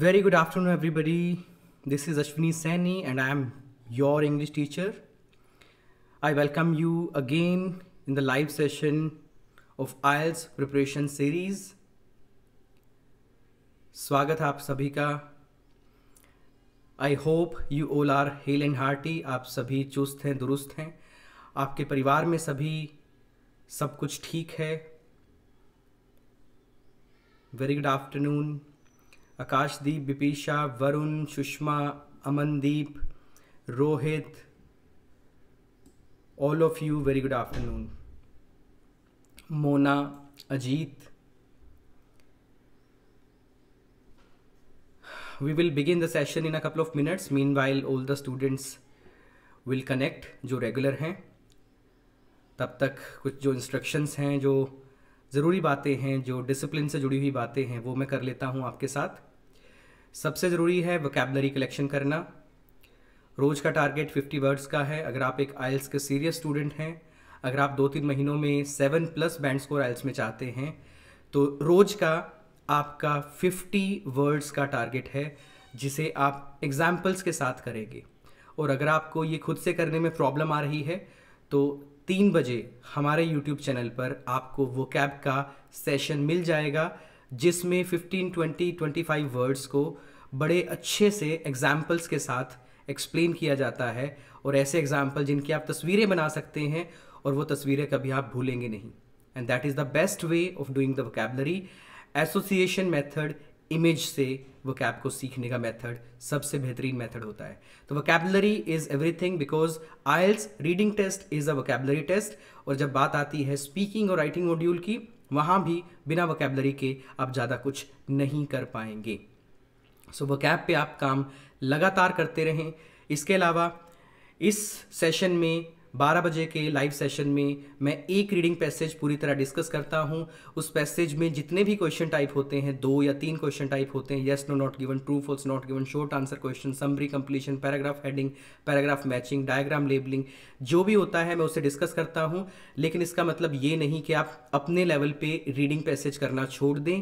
Very good afternoon everybody this is Ashwini Saini and I am your English teacher I welcome you again in the live session of IELTS preparation series स्वागत है आप सभी का I hope you all are hale and hearty आप सभी चुस्त हैं दुरुस्त हैं आपके परिवार में सभी सब कुछ ठीक है very good afternoon Akashdeep Bipasha Varun Sushma Amandeep Rohit all of you very good afternoon Mona Ajit we will begin the session in a couple of minutes meanwhile all the students will connect जो रेगुलर हैं तब तक कुछ जो इंस्ट्रक्शंस हैं जो ज़रूरी बातें हैं जो डिसिप्लिन से जुड़ी हुई बातें हैं वो मैं कर लेता हूँ आपके साथ सबसे ज़रूरी है वोकेबलरी कलेक्शन करना रोज़ का टारगेट 50 वर्ड्स का है अगर आप एक आयल्स के सीरियस स्टूडेंट हैं अगर आप दो तीन महीनों में seven plus band score IELTS में चाहते हैं तो रोज़ का आपका 50 वर्ड्स का टारगेट है जिसे आप एग्जाम्पल्स के साथ करेंगे और अगर आपको ये खुद से करने में प्रॉब्लम आ रही है तो तीन बजे हमारे यूट्यूब चैनल पर आपको वो कैब का सेशन मिल जाएगा जिसमें 15, 20, 25 वर्ड्स को बड़े अच्छे से एग्जाम्पल्स के साथ एक्सप्लेन किया जाता है और ऐसे एग्जाम्पल जिनकी आप तस्वीरें बना सकते हैं और वो तस्वीरें कभी आप भूलेंगे नहीं and that is the best way of doing the vocabulary association method image से वो को सीखने का मेथड सबसे बेहतरीन मेथड होता है तो vocabulary is everything because IELTS reading test is a vocabulary test और जब बात आती है स्पीकिंग और राइटिंग मॉड्यूल की वहाँ भी बिना वोकेबलरी के आप ज़्यादा कुछ नहीं कर पाएंगे सो so, वोकैब पे आप काम लगातार करते रहें इसके अलावा इस सेशन में 12 बजे के लाइव सेशन में मैं एक रीडिंग पैसेज पूरी तरह डिस्कस करता हूँ उस पैसेज में जितने भी क्वेश्चन टाइप होते हैं दो या तीन क्वेश्चन टाइप होते हैं yes no not given true false not given short answer question summary completion paragraph heading paragraph matching diagram labelling जो भी होता है मैं उसे डिस्कस करता हूँ लेकिन इसका मतलब ये नहीं कि आप अपने लेवल पर रीडिंग पैसेज करना छोड़ दें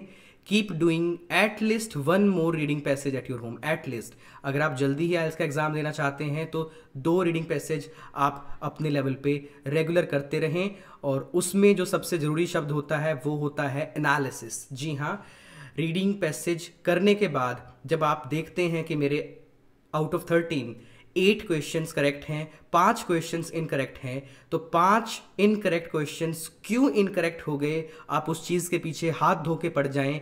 keep doing at least one more reading passage at your home at least अगर आप जल्दी ही आयल्स का एग्ज़ाम देना चाहते हैं तो दो रीडिंग पैसेज आप अपने लेवल पे रेगुलर करते रहें और उसमें जो सबसे ज़रूरी शब्द होता है वो होता है एनालिसिस जी हाँ रीडिंग पैसेज करने के बाद जब आप देखते हैं कि मेरे out of thirteen eight questions correct हैं पांच क्वेश्चंस इनकरेक्ट हैं तो पांच इनकरेक्ट क्वेश्चंस क्यों इनकरेक्ट हो गए आप उस चीज़ के पीछे हाथ धो के पड़ जाएं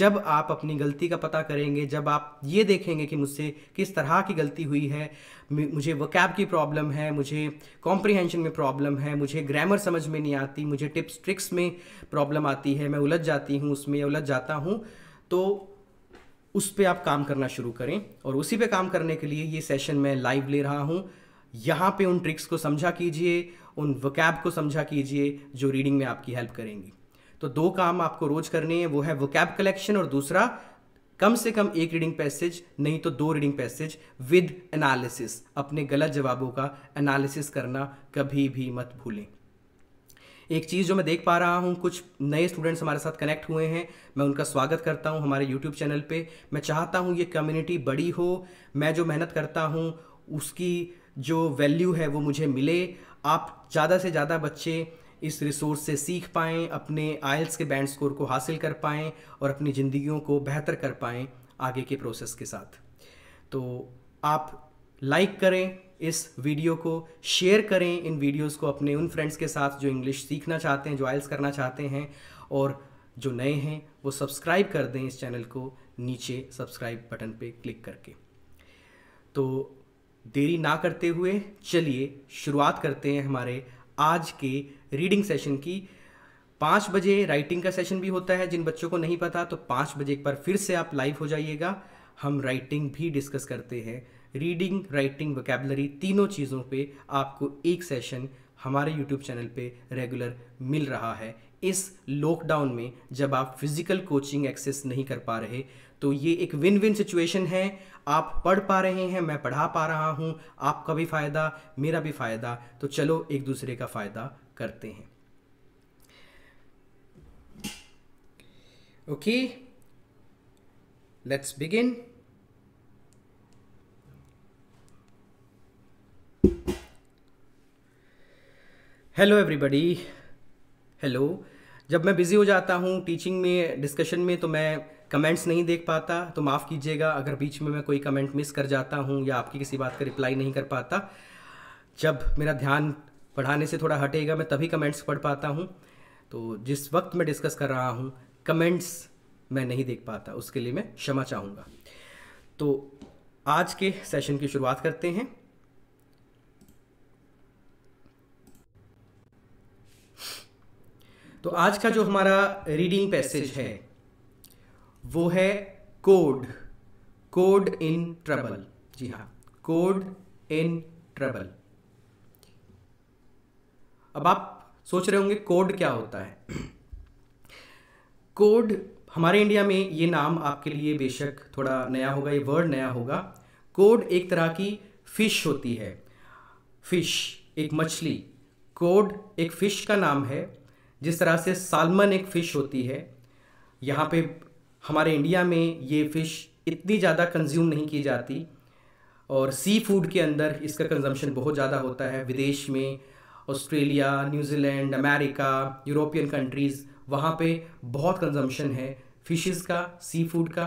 जब आप अपनी गलती का पता करेंगे जब आप ये देखेंगे कि मुझसे किस तरह की गलती हुई है मुझे वकैब की प्रॉब्लम है मुझे कॉम्प्रिहेंशन में प्रॉब्लम है मुझे ग्रामर समझ में नहीं आती मुझे टिप्स ट्रिक्स में प्रॉब्लम आती है मैं उलझ जाती हूँ उसमें उलझ जाता हूँ तो उस पर आप काम करना शुरू करें और उसी पर काम करने के लिए ये सेशन मैं लाइव ले रहा हूँ यहाँ पे उन ट्रिक्स को समझा कीजिए उन वकैब को समझा कीजिए जो रीडिंग में आपकी हेल्प करेंगी तो दो काम आपको रोज करने हैं वो है वकैब कलेक्शन और दूसरा कम से कम एक रीडिंग पैसेज नहीं तो दो रीडिंग पैसेज विद एनालिसिस अपने गलत जवाबों का एनालिसिस करना कभी भी मत भूलें एक चीज़ जो मैं देख पा रहा हूँ कुछ नए स्टूडेंट्स हमारे साथ कनेक्ट हुए हैं मैं उनका स्वागत करता हूँ हमारे यूट्यूब चैनल पे मैं चाहता हूँ ये कम्युनिटी बड़ी हो मैं जो मेहनत करता हूँ उसकी जो वैल्यू है वो मुझे मिले आप ज़्यादा से ज़्यादा बच्चे इस रिसोर्स से सीख पाएँ अपने आयल्स के बैंड स्कोर को हासिल कर पाएँ और अपनी ज़िंदगियों को बेहतर कर पाएँ आगे के प्रोसेस के साथ तो आप लाइक करें इस वीडियो को शेयर करें इन वीडियोस को अपने उन फ्रेंड्स के साथ जो इंग्लिश सीखना चाहते हैं जो आइल्स करना चाहते हैं और जो नए हैं वो सब्सक्राइब कर दें इस चैनल को नीचे सब्सक्राइब बटन पे क्लिक करके तो देरी ना करते हुए चलिए शुरुआत करते हैं हमारे आज के रीडिंग सेशन की पाँच बजे राइटिंग का सेशन भी होता है जिन बच्चों को नहीं पता तो पाँच बजे एक बार फिर से आप लाइव हो जाइएगा हम राइटिंग भी डिस्कस करते हैं रीडिंग राइटिंग वोकेबलरी तीनों चीज़ों पे आपको एक सेशन हमारे यूट्यूब चैनल पे रेगुलर मिल रहा है इस लॉकडाउन में जब आप फिज़िकल कोचिंग एक्सेस नहीं कर पा रहे तो ये एक विन विन सिचुएशन है आप पढ़ पा रहे हैं मैं पढ़ा पा रहा हूँ आपका भी फ़ायदा मेरा भी फ़ायदा तो चलो एक दूसरे का फ़ायदा करते हैं okay let's begin hello everybody hello जब मैं बिज़ी हो जाता हूँ टीचिंग में डिस्कशन में तो मैं कमेंट्स नहीं देख पाता तो माफ़ कीजिएगा अगर बीच में मैं कोई कमेंट मिस कर जाता हूँ या आपकी किसी बात का रिप्लाई नहीं कर पाता जब मेरा ध्यान पढ़ाने से थोड़ा हटेगा मैं तभी कमेंट्स पढ़ पाता हूँ तो जिस वक्त मैं डिस्कस कर रहा हूँ कमेंट्स मैं नहीं देख पाता उसके लिए मैं क्षमा चाहूँगा तो आज के सेशन की शुरुआत करते हैं तो आज का जो हमारा रीडिंग पैसेज है वो है कोड कोड इन ट्रबल जी हाँ कोड इन ट्रबल अब आप सोच रहे होंगे कोड क्या होता है कोड हमारे इंडिया में ये नाम आपके लिए बेशक थोड़ा नया होगा ये वर्ड नया होगा कोड एक तरह की फ़िश होती है फ़िश एक मछली कोड एक फ़िश का नाम है जिस तरह से सालमन एक फ़िश होती है यहाँ पे हमारे इंडिया में ये फ़िश इतनी ज़्यादा कंज्यूम नहीं की जाती और सी फूड के अंदर इसका कंजम्पशन बहुत ज़्यादा होता है विदेश में Australia New Zealand America European countries वहाँ पे बहुत कंजम्पशन है फिशेस का सी फूड का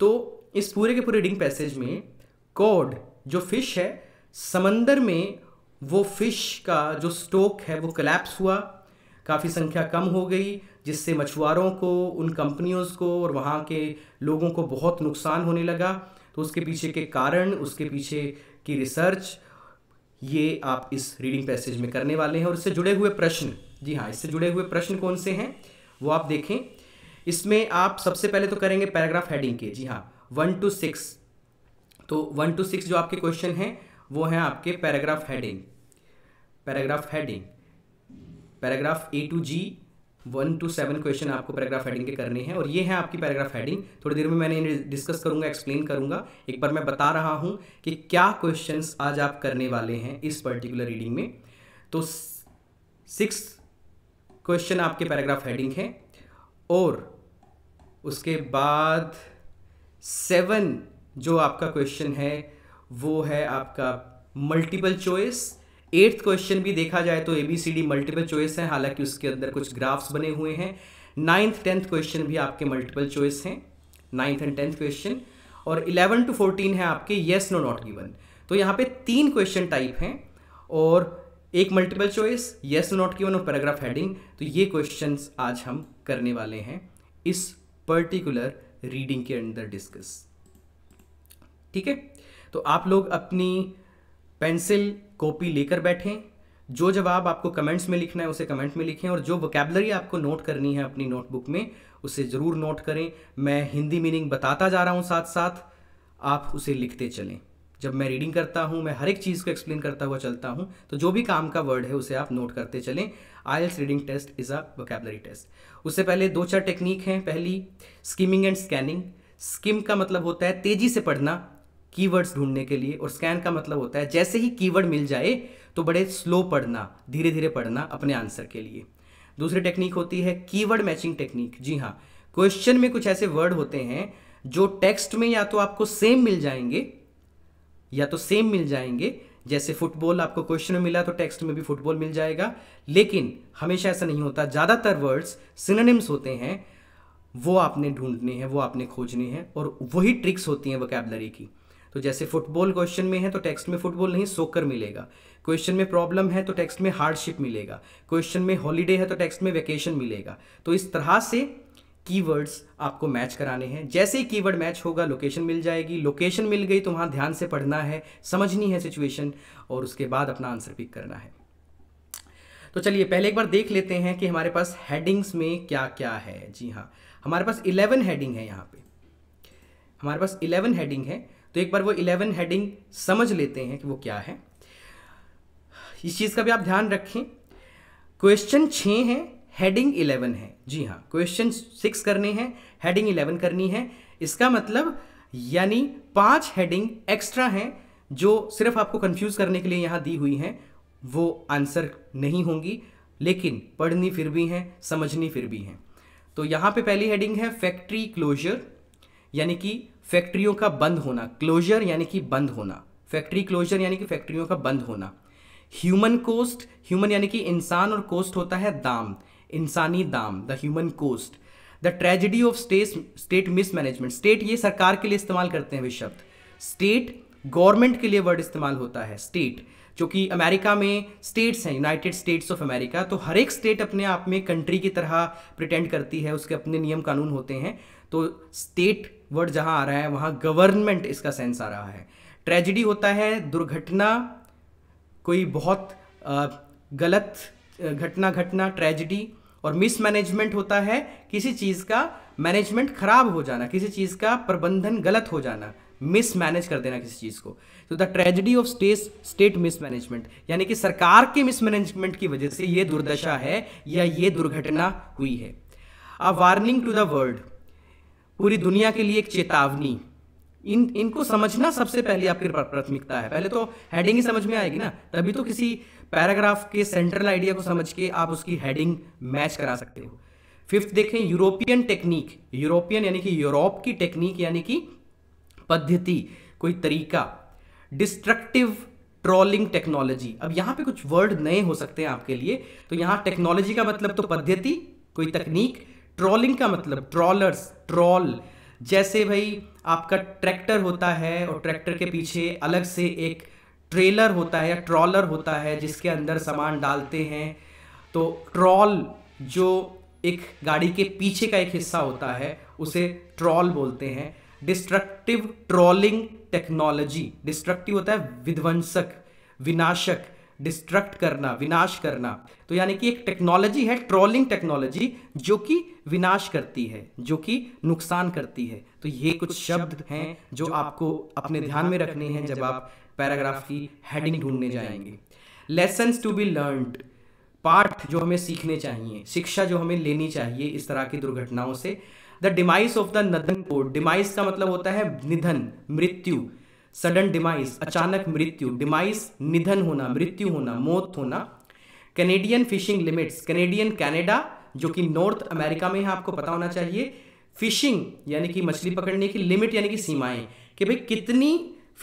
तो इस पूरे के पूरे रिडिंग पैसेज में कॉड जो फ़िश है समंदर में वो फ़िश का जो स्टोक है वो कलेप्स हुआ काफ़ी संख्या कम हो गई जिससे मछुआरों को उन कंपनियों को और वहाँ के लोगों को बहुत नुकसान होने लगा तो उसके पीछे के कारण उसके पीछे की रिसर्च ये आप इस रीडिंग पैसेज में करने वाले हैं और इससे जुड़े हुए प्रश्न जी हाँ इससे जुड़े हुए प्रश्न कौन से हैं वो आप देखें इसमें आप सबसे पहले तो करेंगे पैराग्राफ हेडिंग के जी हाँ वन टू सिक्स तो वन टू सिक्स जो आपके क्वेश्चन हैं वो हैं आपके paragraph heading paragraph heading paragraph A to G one to seven question आपको पैराग्राफ हेडिंग के करने हैं और ये है आपकी पैराग्राफ हेडिंग थोड़ी देर में मैंने इन्हें डिस्कस करूंगा एक्सप्लेन करूंगा एक बार मैं बता रहा हूँ कि क्या क्वेश्चन आज आप करने वाले हैं इस पर्टिकुलर रीडिंग में तो सिक्स क्वेश्चन आपके पैराग्राफ हेडिंग हैं और उसके बाद सेवन जो आपका क्वेश्चन है वो है आपका मल्टीपल चॉइस एट्थ क्वेश्चन भी देखा जाए तो A B C D multiple choice है हालांकि उसके अंदर कुछ ग्राफ्स बने हुए हैं नाइन्थ टेंथ क्वेश्चन भी आपके मल्टीपल चॉइस हैं नाइन्थ एंड टेंथ क्वेश्चन और इलेवन टू फोर्टीन है आपके येस नो नॉट गिवन तो यहाँ पे तीन क्वेश्चन टाइप हैं और एक multiple choice yes no not given और पैराग्राफ हेडिंग तो ये क्वेश्चन आज हम करने वाले हैं इस पर्टिकुलर रीडिंग के अंदर डिस्कस ठीक है तो आप लोग अपनी पेंसिल कॉपी लेकर बैठें जो जवाब आपको कमेंट्स में लिखना है उसे कमेंट में लिखें और जो वोकेबलरी आपको नोट करनी है अपनी नोटबुक में उसे ज़रूर नोट करें मैं हिंदी मीनिंग बताता जा रहा हूँ साथ साथ आप उसे लिखते चलें जब मैं रीडिंग करता हूँ मैं हर एक चीज़ को एक्सप्लेन करता हुआ चलता हूँ तो जो भी काम का वर्ड है उसे आप नोट करते चलें IELTS reading test is a vocabulary test उससे पहले दो चार टेक्निक हैं पहली स्किमिंग एंड स्कैनिंग स्किम का मतलब होता है तेज़ी से पढ़ना कीवर्ड्स ढूंढने के लिए और स्कैन का मतलब होता है जैसे ही कीवर्ड मिल जाए तो बड़े स्लो पढ़ना धीरे धीरे पढ़ना अपने आंसर के लिए दूसरी टेक्निक होती है कीवर्ड मैचिंग टेक्निक जी हाँ क्वेश्चन में कुछ ऐसे वर्ड होते हैं जो टेक्स्ट में या तो आपको सेम मिल जाएंगे या तो सेम मिल जाएंगे जैसे फुटबॉल आपको क्वेश्चन में मिला तो टेक्स्ट में भी फुटबॉल मिल जाएगा लेकिन हमेशा ऐसा नहीं होता ज़्यादातर वर्ड्स सिनोनिम्स होते हैं वो आपने ढूंढने हैं वो आपने खोजने हैं और वही ट्रिक्स होती हैं वोकेबलरी की तो जैसे फुटबॉल क्वेश्चन में है तो टेक्स्ट में फुटबॉल नहीं सोकर मिलेगा क्वेश्चन में प्रॉब्लम है तो टेक्स्ट में हार्डशिप मिलेगा क्वेश्चन में हॉलीडे है तो टेक्स्ट में वैकेशन मिलेगा तो इस तरह से कीवर्ड्स आपको मैच कराने हैं जैसे ही कीवर्ड मैच होगा लोकेशन मिल जाएगी लोकेशन मिल गई तो वहाँ ध्यान से पढ़ना है समझनी है सिचुएशन और उसके बाद अपना आंसर पिक करना है तो चलिए पहले एक बार देख लेते हैं कि हमारे पास हेडिंग्स में क्या क्या है जी हाँ हमारे पास इलेवन हेडिंग है यहाँ पे हमारे पास इलेवन हेडिंग है तो एक बार वो इलेवन हेडिंग समझ लेते हैं कि वो क्या है इस चीज़ का भी आप ध्यान रखें क्वेश्चन छः है हेडिंग इलेवन है जी हाँ क्वेश्चन सिक्स करने हैं हेडिंग इलेवन करनी है इसका मतलब यानी पांच हेडिंग एक्स्ट्रा हैं जो सिर्फ आपको कंफ्यूज करने के लिए यहाँ दी हुई हैं वो आंसर नहीं होंगी लेकिन पढ़नी फिर भी हैं समझनी फिर भी हैं तो यहाँ पे पहली हेडिंग है फैक्ट्री क्लोजर यानी कि फैक्ट्रियों का बंद होना क्लोजर यानी कि बंद होना फैक्ट्री क्लोजर यानी कि फैक्ट्रियों का बंद होना ह्यूमन कोस्ट ह्यूमन यानी कि इंसान और कोस्ट होता है दाम इंसानी दाम the human cost the tragedy of state state mismanagement state ये सरकार के लिए इस्तेमाल करते हैं वे शब्द स्टेट गवर्नमेंट के लिए वर्ड इस्तेमाल होता है स्टेट जो कि अमेरिका में स्टेट्स हैं यूनाइटेड स्टेट्स ऑफ अमेरिका तो हर एक स्टेट अपने आप में कंट्री की तरह प्रिटेंड करती है उसके अपने नियम कानून होते हैं तो स्टेट वर्ड जहाँ आ रहा है वहाँ गवर्नमेंट इसका सेंस आ रहा है ट्रेजिडी होता है दुर्घटना कोई बहुत गलत घटना घटना ट्रेजिडी और मिसमैनेजमेंट होता है किसी चीज़ का मैनेजमेंट खराब हो जाना किसी चीज़ का प्रबंधन गलत हो जाना मिसमैनेज कर देना किसी चीज़ को तो the tragedy of state state mismanagement यानी कि सरकार के मिसमैनेजमेंट की वजह से ये दुर्दशा है या ये दुर्घटना हुई है a warning to the world पूरी दुनिया के लिए एक चेतावनी इन इनको समझना सबसे पहले आपकी प्राथमिकता है पहले तो हेडिंग ही समझ में आएगी ना तभी तो किसी पैराग्राफ के सेंट्रल आइडिया को समझ के आप उसकी हेडिंग मैच करा सकते हो फिफ्थ देखें यूरोपियन टेक्निक यूरोपियन यानी कि यूरोप की टेक्निक यानी कि पद्धति कोई तरीका डिस्ट्रक्टिव ट्रोलिंग टेक्नोलॉजी अब यहाँ पे कुछ वर्ड नए हो सकते हैं आपके लिए तो यहाँ टेक्नोलॉजी का मतलब तो पद्धति कोई तकनीक ट्रॉलिंग का मतलब ट्रॉलर्स ट्रॉल जैसे भाई आपका ट्रैक्टर होता है और ट्रैक्टर के पीछे अलग से एक ट्रेलर होता है या ट्रॉलर होता है जिसके अंदर सामान डालते हैं तो ट्रॉल जो एक गाड़ी के पीछे का एक हिस्सा होता है उसे ट्रॉल बोलते हैं डिस्ट्रक्टिव ट्रॉलिंग टेक्नोलॉजी डिस्ट्रक्टिव होता है विध्वंसक विनाशक डिस्ट्रक्ट करना विनाश करना तो यानी कि एक टेक्नोलॉजी है ट्रॉलिंग टेक्नोलॉजी जो कि विनाश करती है जो कि नुकसान करती है तो ये कुछ शब्द हैं जो आपको अपने ध्यान में रखने हैं जब आप पैराग्राफ की हेडिंग ढूंढने जाएंगे लेसन्स टू बी लर्नड पाठ जो हमें सीखने चाहिए शिक्षा जो हमें लेनी चाहिए इस तरह की दुर्घटनाओं से the demise of the northern cod demise का मतलब होता है निधन मृत्यु सडन डिमाइस अचानक मृत्यु डिमाइस निधन होना मृत्यु होना मौत होना Canadian fishing limits Canadian Canada जो कि नॉर्थ अमेरिका में है आपको पता होना चाहिए फिशिंग यानी कि मछली पकड़ने की लिमिट यानी कि सीमाएं कि भाई कितनी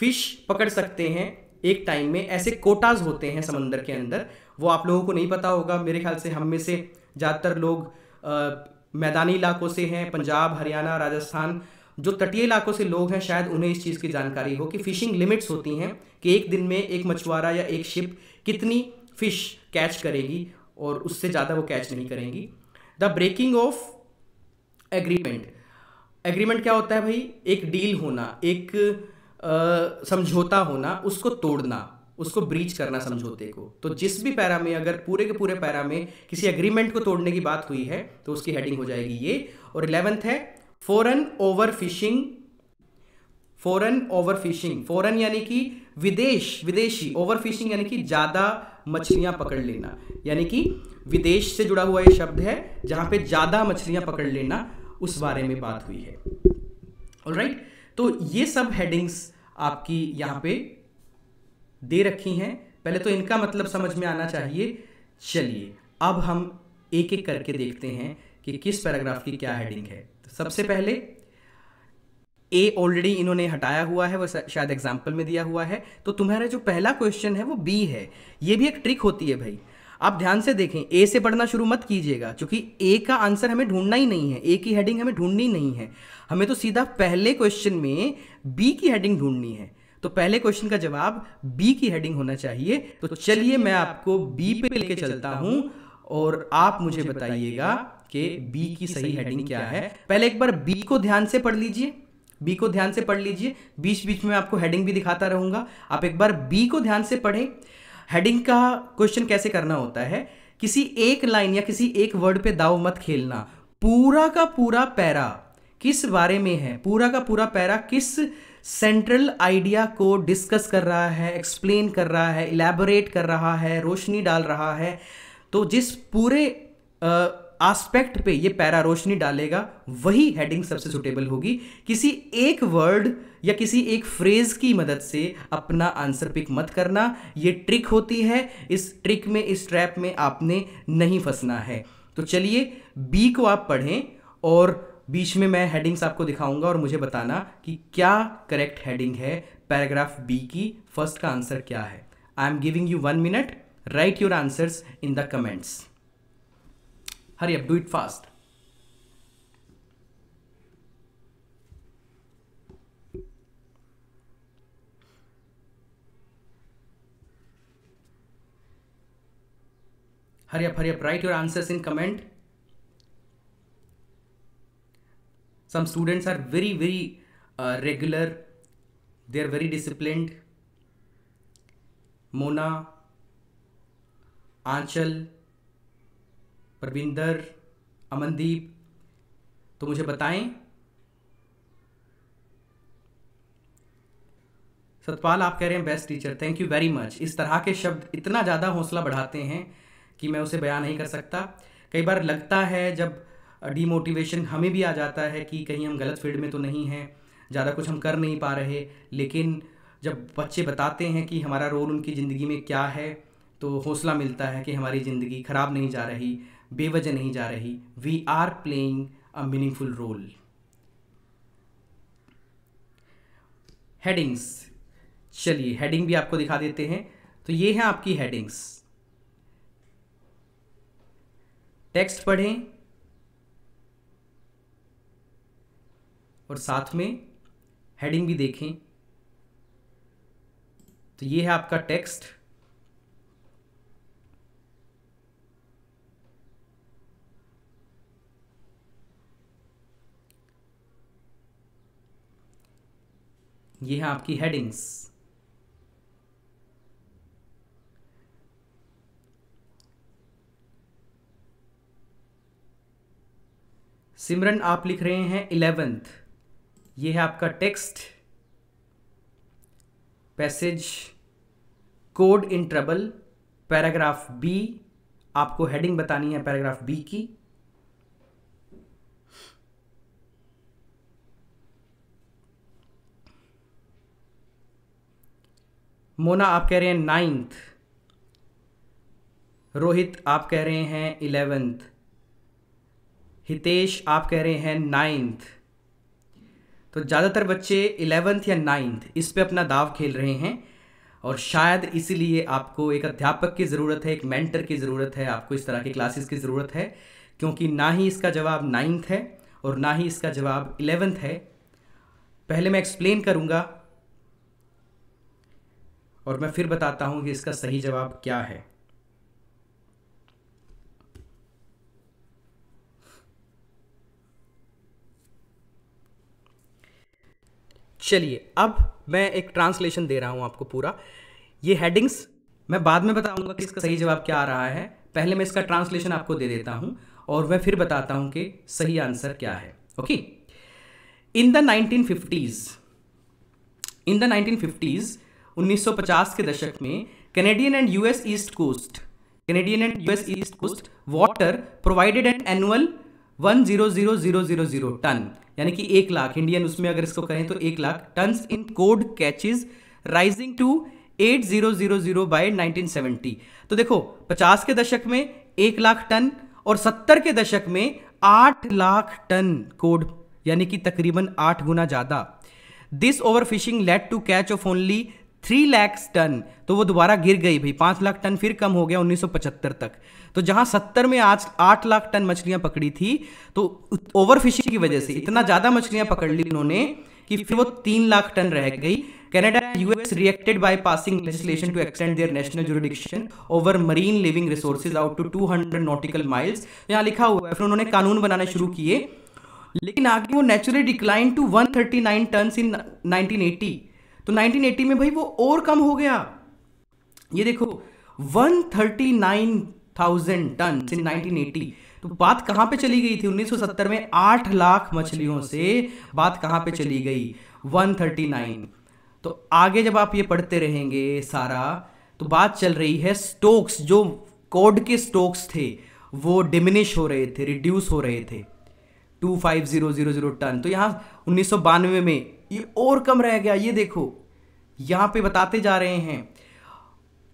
फिश पकड़ सकते हैं एक टाइम में ऐसे कोटाज होते हैं समंदर के अंदर वो आप लोगों को नहीं पता होगा मेरे ख्याल से हम में से ज़्यादातर लोग आ, मैदानी इलाकों से हैं पंजाब हरियाणा राजस्थान जो तटीय इलाकों से लोग हैं शायद उन्हें इस चीज़ की जानकारी हो कि फ़िशिंग लिमिट्स होती हैं कि एक दिन में एक मछुआरा या एक शिप कितनी फ़िश कैच करेगी और उससे ज़्यादा वो कैच नहीं करेंगी the breaking of agreement agreement क्या होता है भाई एक डील होना एक समझौता होना उसको तोड़ना उसको ब्रीच करना समझौते को तो जिस भी पैरा में अगर पूरे के पूरे पैरा में किसी एग्रीमेंट को तोड़ने की बात हुई है तो उसकी हेडिंग हो जाएगी ये और इलेवेंथ है foreign over fishing foreign over fishing foreign यानी कि विदेश विदेशी ओवर फिशिंग यानी कि ज़्यादा मछलियां पकड़ लेना यानी कि विदेश से जुड़ा हुआ ये शब्द है जहां पे ज़्यादा मछलियां पकड़ लेना उस बारे में बात हुई है राइट right? तो ये सब हेडिंग्स आपकी यहां पे दे रखी हैं पहले तो इनका मतलब समझ में आना चाहिए चलिए अब हम एक एक करके देखते हैं कि किस पैराग्राफ की क्या हेडिंग है तो सबसे पहले ए ऑलरेडी इन्होंने हटाया हुआ है वो शायद एग्जाम्पल में दिया हुआ है तो तुम्हारा जो पहला क्वेश्चन है वो बी है ये भी एक ट्रिक होती है भाई आप ध्यान से देखें ए से पढ़ना शुरू मत कीजिएगा क्योंकि ए का आंसर हमें ढूंढना ही नहीं है ए की हेडिंग हमें ढूंढनी नहीं है हमें तो सीधा पहले क्वेश्चन में बी की हेडिंग ढूंढनी है तो पहले क्वेश्चन का जवाब बी की हेडिंग होना चाहिए तो, तो चलिए मैं आपको बी पे लेके चलता हूं और आप मुझे बताइएगा कि बी की सही हेडिंग क्या है पहले एक बार बी को ध्यान से पढ़ लीजिए बी को ध्यान से पढ़ लीजिए बीच बीच में आपको हेडिंग भी दिखाता रहूंगा आप एक बार बी को ध्यान से पढ़ें हेडिंग का क्वेश्चन कैसे करना होता है किसी एक लाइन या किसी एक वर्ड पे दाव मत खेलना पूरा का पूरा पैरा किस बारे में है पूरा का पूरा पैरा किस सेंट्रल आइडिया को डिस्कस कर रहा है एक्सप्लेन कर रहा है इलेबोरेट कर रहा है रोशनी डाल रहा है तो जिस पूरे आस्पेक्ट पे ये पैरा रोशनी डालेगा वही हेडिंग सबसे सुटेबल होगी किसी एक वर्ड या किसी एक फ्रेज़ की मदद से अपना आंसर पिक मत करना ये ट्रिक होती है इस ट्रिक में इस ट्रैप में आपने नहीं फंसना है तो चलिए बी को आप पढ़ें और बीच में मैं हेडिंग्स आपको दिखाऊंगा और मुझे बताना कि क्या करेक्ट हेडिंग है पैराग्राफ बी की फर्स्ट का आंसर क्या है I am giving you one minute write your answers in the comments hurry अब do it fast hurry up hurry up write your answers in comment some students are very very uh, regular they are very disciplined mona Anchal Parvinder Amandeep तो मुझे बताएं सतपाल आप कह रहे हैं best teacher thank you very much इस तरह के शब्द इतना ज़्यादा हौसला बढ़ाते हैं कि मैं उसे बयां नहीं कर सकता कई बार लगता है जब डीमोटिवेशन हमें भी आ जाता है कि कहीं हम गलत फील्ड में तो नहीं हैं ज़्यादा कुछ हम कर नहीं पा रहे लेकिन जब बच्चे बताते हैं कि हमारा रोल उनकी ज़िंदगी में क्या है तो हौसला मिलता है कि हमारी ज़िंदगी ख़राब नहीं जा रही बेवजह नहीं जा रही we are playing a meaningful role headings चलिए हेडिंग भी आपको दिखा देते हैं तो ये हैं आपकी हेडिंग्स टेक्स्ट पढ़ें और साथ में हेडिंग भी देखें तो ये है आपका टेक्स्ट ये है आपकी हेडिंग्स सिमरन आप लिख रहे हैं इलेवेंथ ये है आपका text passage cod in trouble paragraph B आपको हेडिंग बतानी है पैराग्राफ बी की मोना आप कह रहे हैं नाइन्थ रोहित आप कह रहे हैं इलेवेंथ हितेश आप कह रहे हैं नाइन्थ तो ज़्यादातर बच्चे इलेवेंथ या नाइन्थ इस पे अपना दाव खेल रहे हैं और शायद इसीलिए आपको एक अध्यापक की ज़रूरत है एक मेंटर की ज़रूरत है आपको इस तरह की क्लासेस की ज़रूरत है क्योंकि ना ही इसका जवाब नाइन्थ है और ना ही इसका जवाब इलेवेंथ है पहले मैं एक्सप्लेन करूँगा और मैं फिर बताता हूँ कि इसका सही जवाब क्या है चलिए अब मैं एक ट्रांसलेशन दे रहा हूँ आपको पूरा ये हेडिंग्स मैं बाद में बताऊंगा कि इसका सही जवाब क्या आ रहा है पहले मैं इसका ट्रांसलेशन आपको दे देता हूँ और मैं फिर बताता हूँ कि सही आंसर क्या है okay in the nineteen fifties in the nineteen fifties उन्नीस के दशक में Canadian and US east coast Canadian and US east coast water provided an annual one zero zero zero zero zero ton यानी कि एक lakh Indian उसमें अगर इसको करें तो एक lakh ton in cod catches rising to by nineteen seventy तो देखो पचास के दशक में एक लाख टन और सत्तर के दशक में आठ लाख टन कोड यानी कि तकरीबन आठ गुना ज़्यादा this over fishing led to catch of only three lakhs ton तो वो दोबारा गिर गई भाई पांच लाख टन फिर कम हो गया 1975 तक तो जहां सत्तर में आज आठ लाख टन मछलियां पकड़ी थी तो ओवर फिशिंग की वजह से इतना ज़्यादा मछलियां पकड़ ली उन्होंने कि फिर वो तीन लाख टन रह गई Canada US reacted by passing legislation to extend their national jurisdiction over marine living resources out to to 200 nautical miles यहाँ लिखा हुआ है फिर उन्होंने कानून बनाने शुरू किए लेकिन आगे वो naturally decline to 139 tons in 1980 तो 1980 में भाई वो और कम हो गया ये देखो 139 थाउजेंड टन इन 1980 तो बात कहाँ पे चली गई थी 1970 में 8 लाख मछलियों से बात कहाँ पे चली गई 139 तो आगे जब आप ये पढ़ते रहेंगे सारा तो बात चल रही है स्टोक्स जो कोड के स्टोक्स थे वो डिमिनिश हो रहे थे रिड्यूस हो रहे थे to five zero zero zero ton तो यहाँ उन्नीस सौ बानवे में ये और कम रह गया ये देखो यहाँ पे बताते जा रहे हैं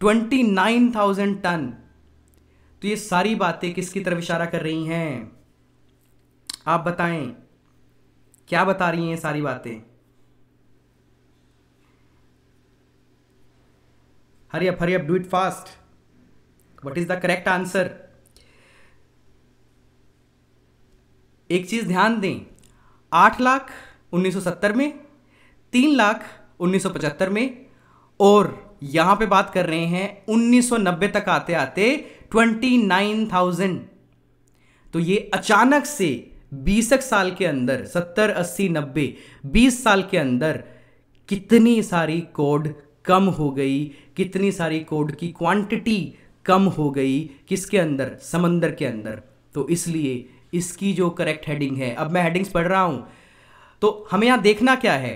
ट्वेंटी नाइन थाउजेंड टन तो ये सारी बातें किसकी तरफ इशारा कर रही हैं आप बताएं क्या बता रही हैं सारी बातें hurry up hurry up do it fast what is the correct answer एक चीज ध्यान दें आठ लाख उन्नीस सौ सत्तर में तीन लाख उन्नीस सौ पचहत्तर में और यहां पे बात कर रहे हैं उन्नीस सौ नब्बे तक आते आते ट्वेंटी नाइन थाउजेंड तो ये अचानक से बीसक साल के अंदर सत्तर अस्सी नब्बे बीस साल के अंदर कितनी सारी कोड कम हो गई कितनी सारी कोड की क्वांटिटी कम हो गई किसके अंदर समंदर के अंदर तो इसलिए इसकी जो करेक्ट हेडिंग है अब मैं हेडिंग्स पढ़ रहा हूँ तो हमें यहाँ देखना क्या है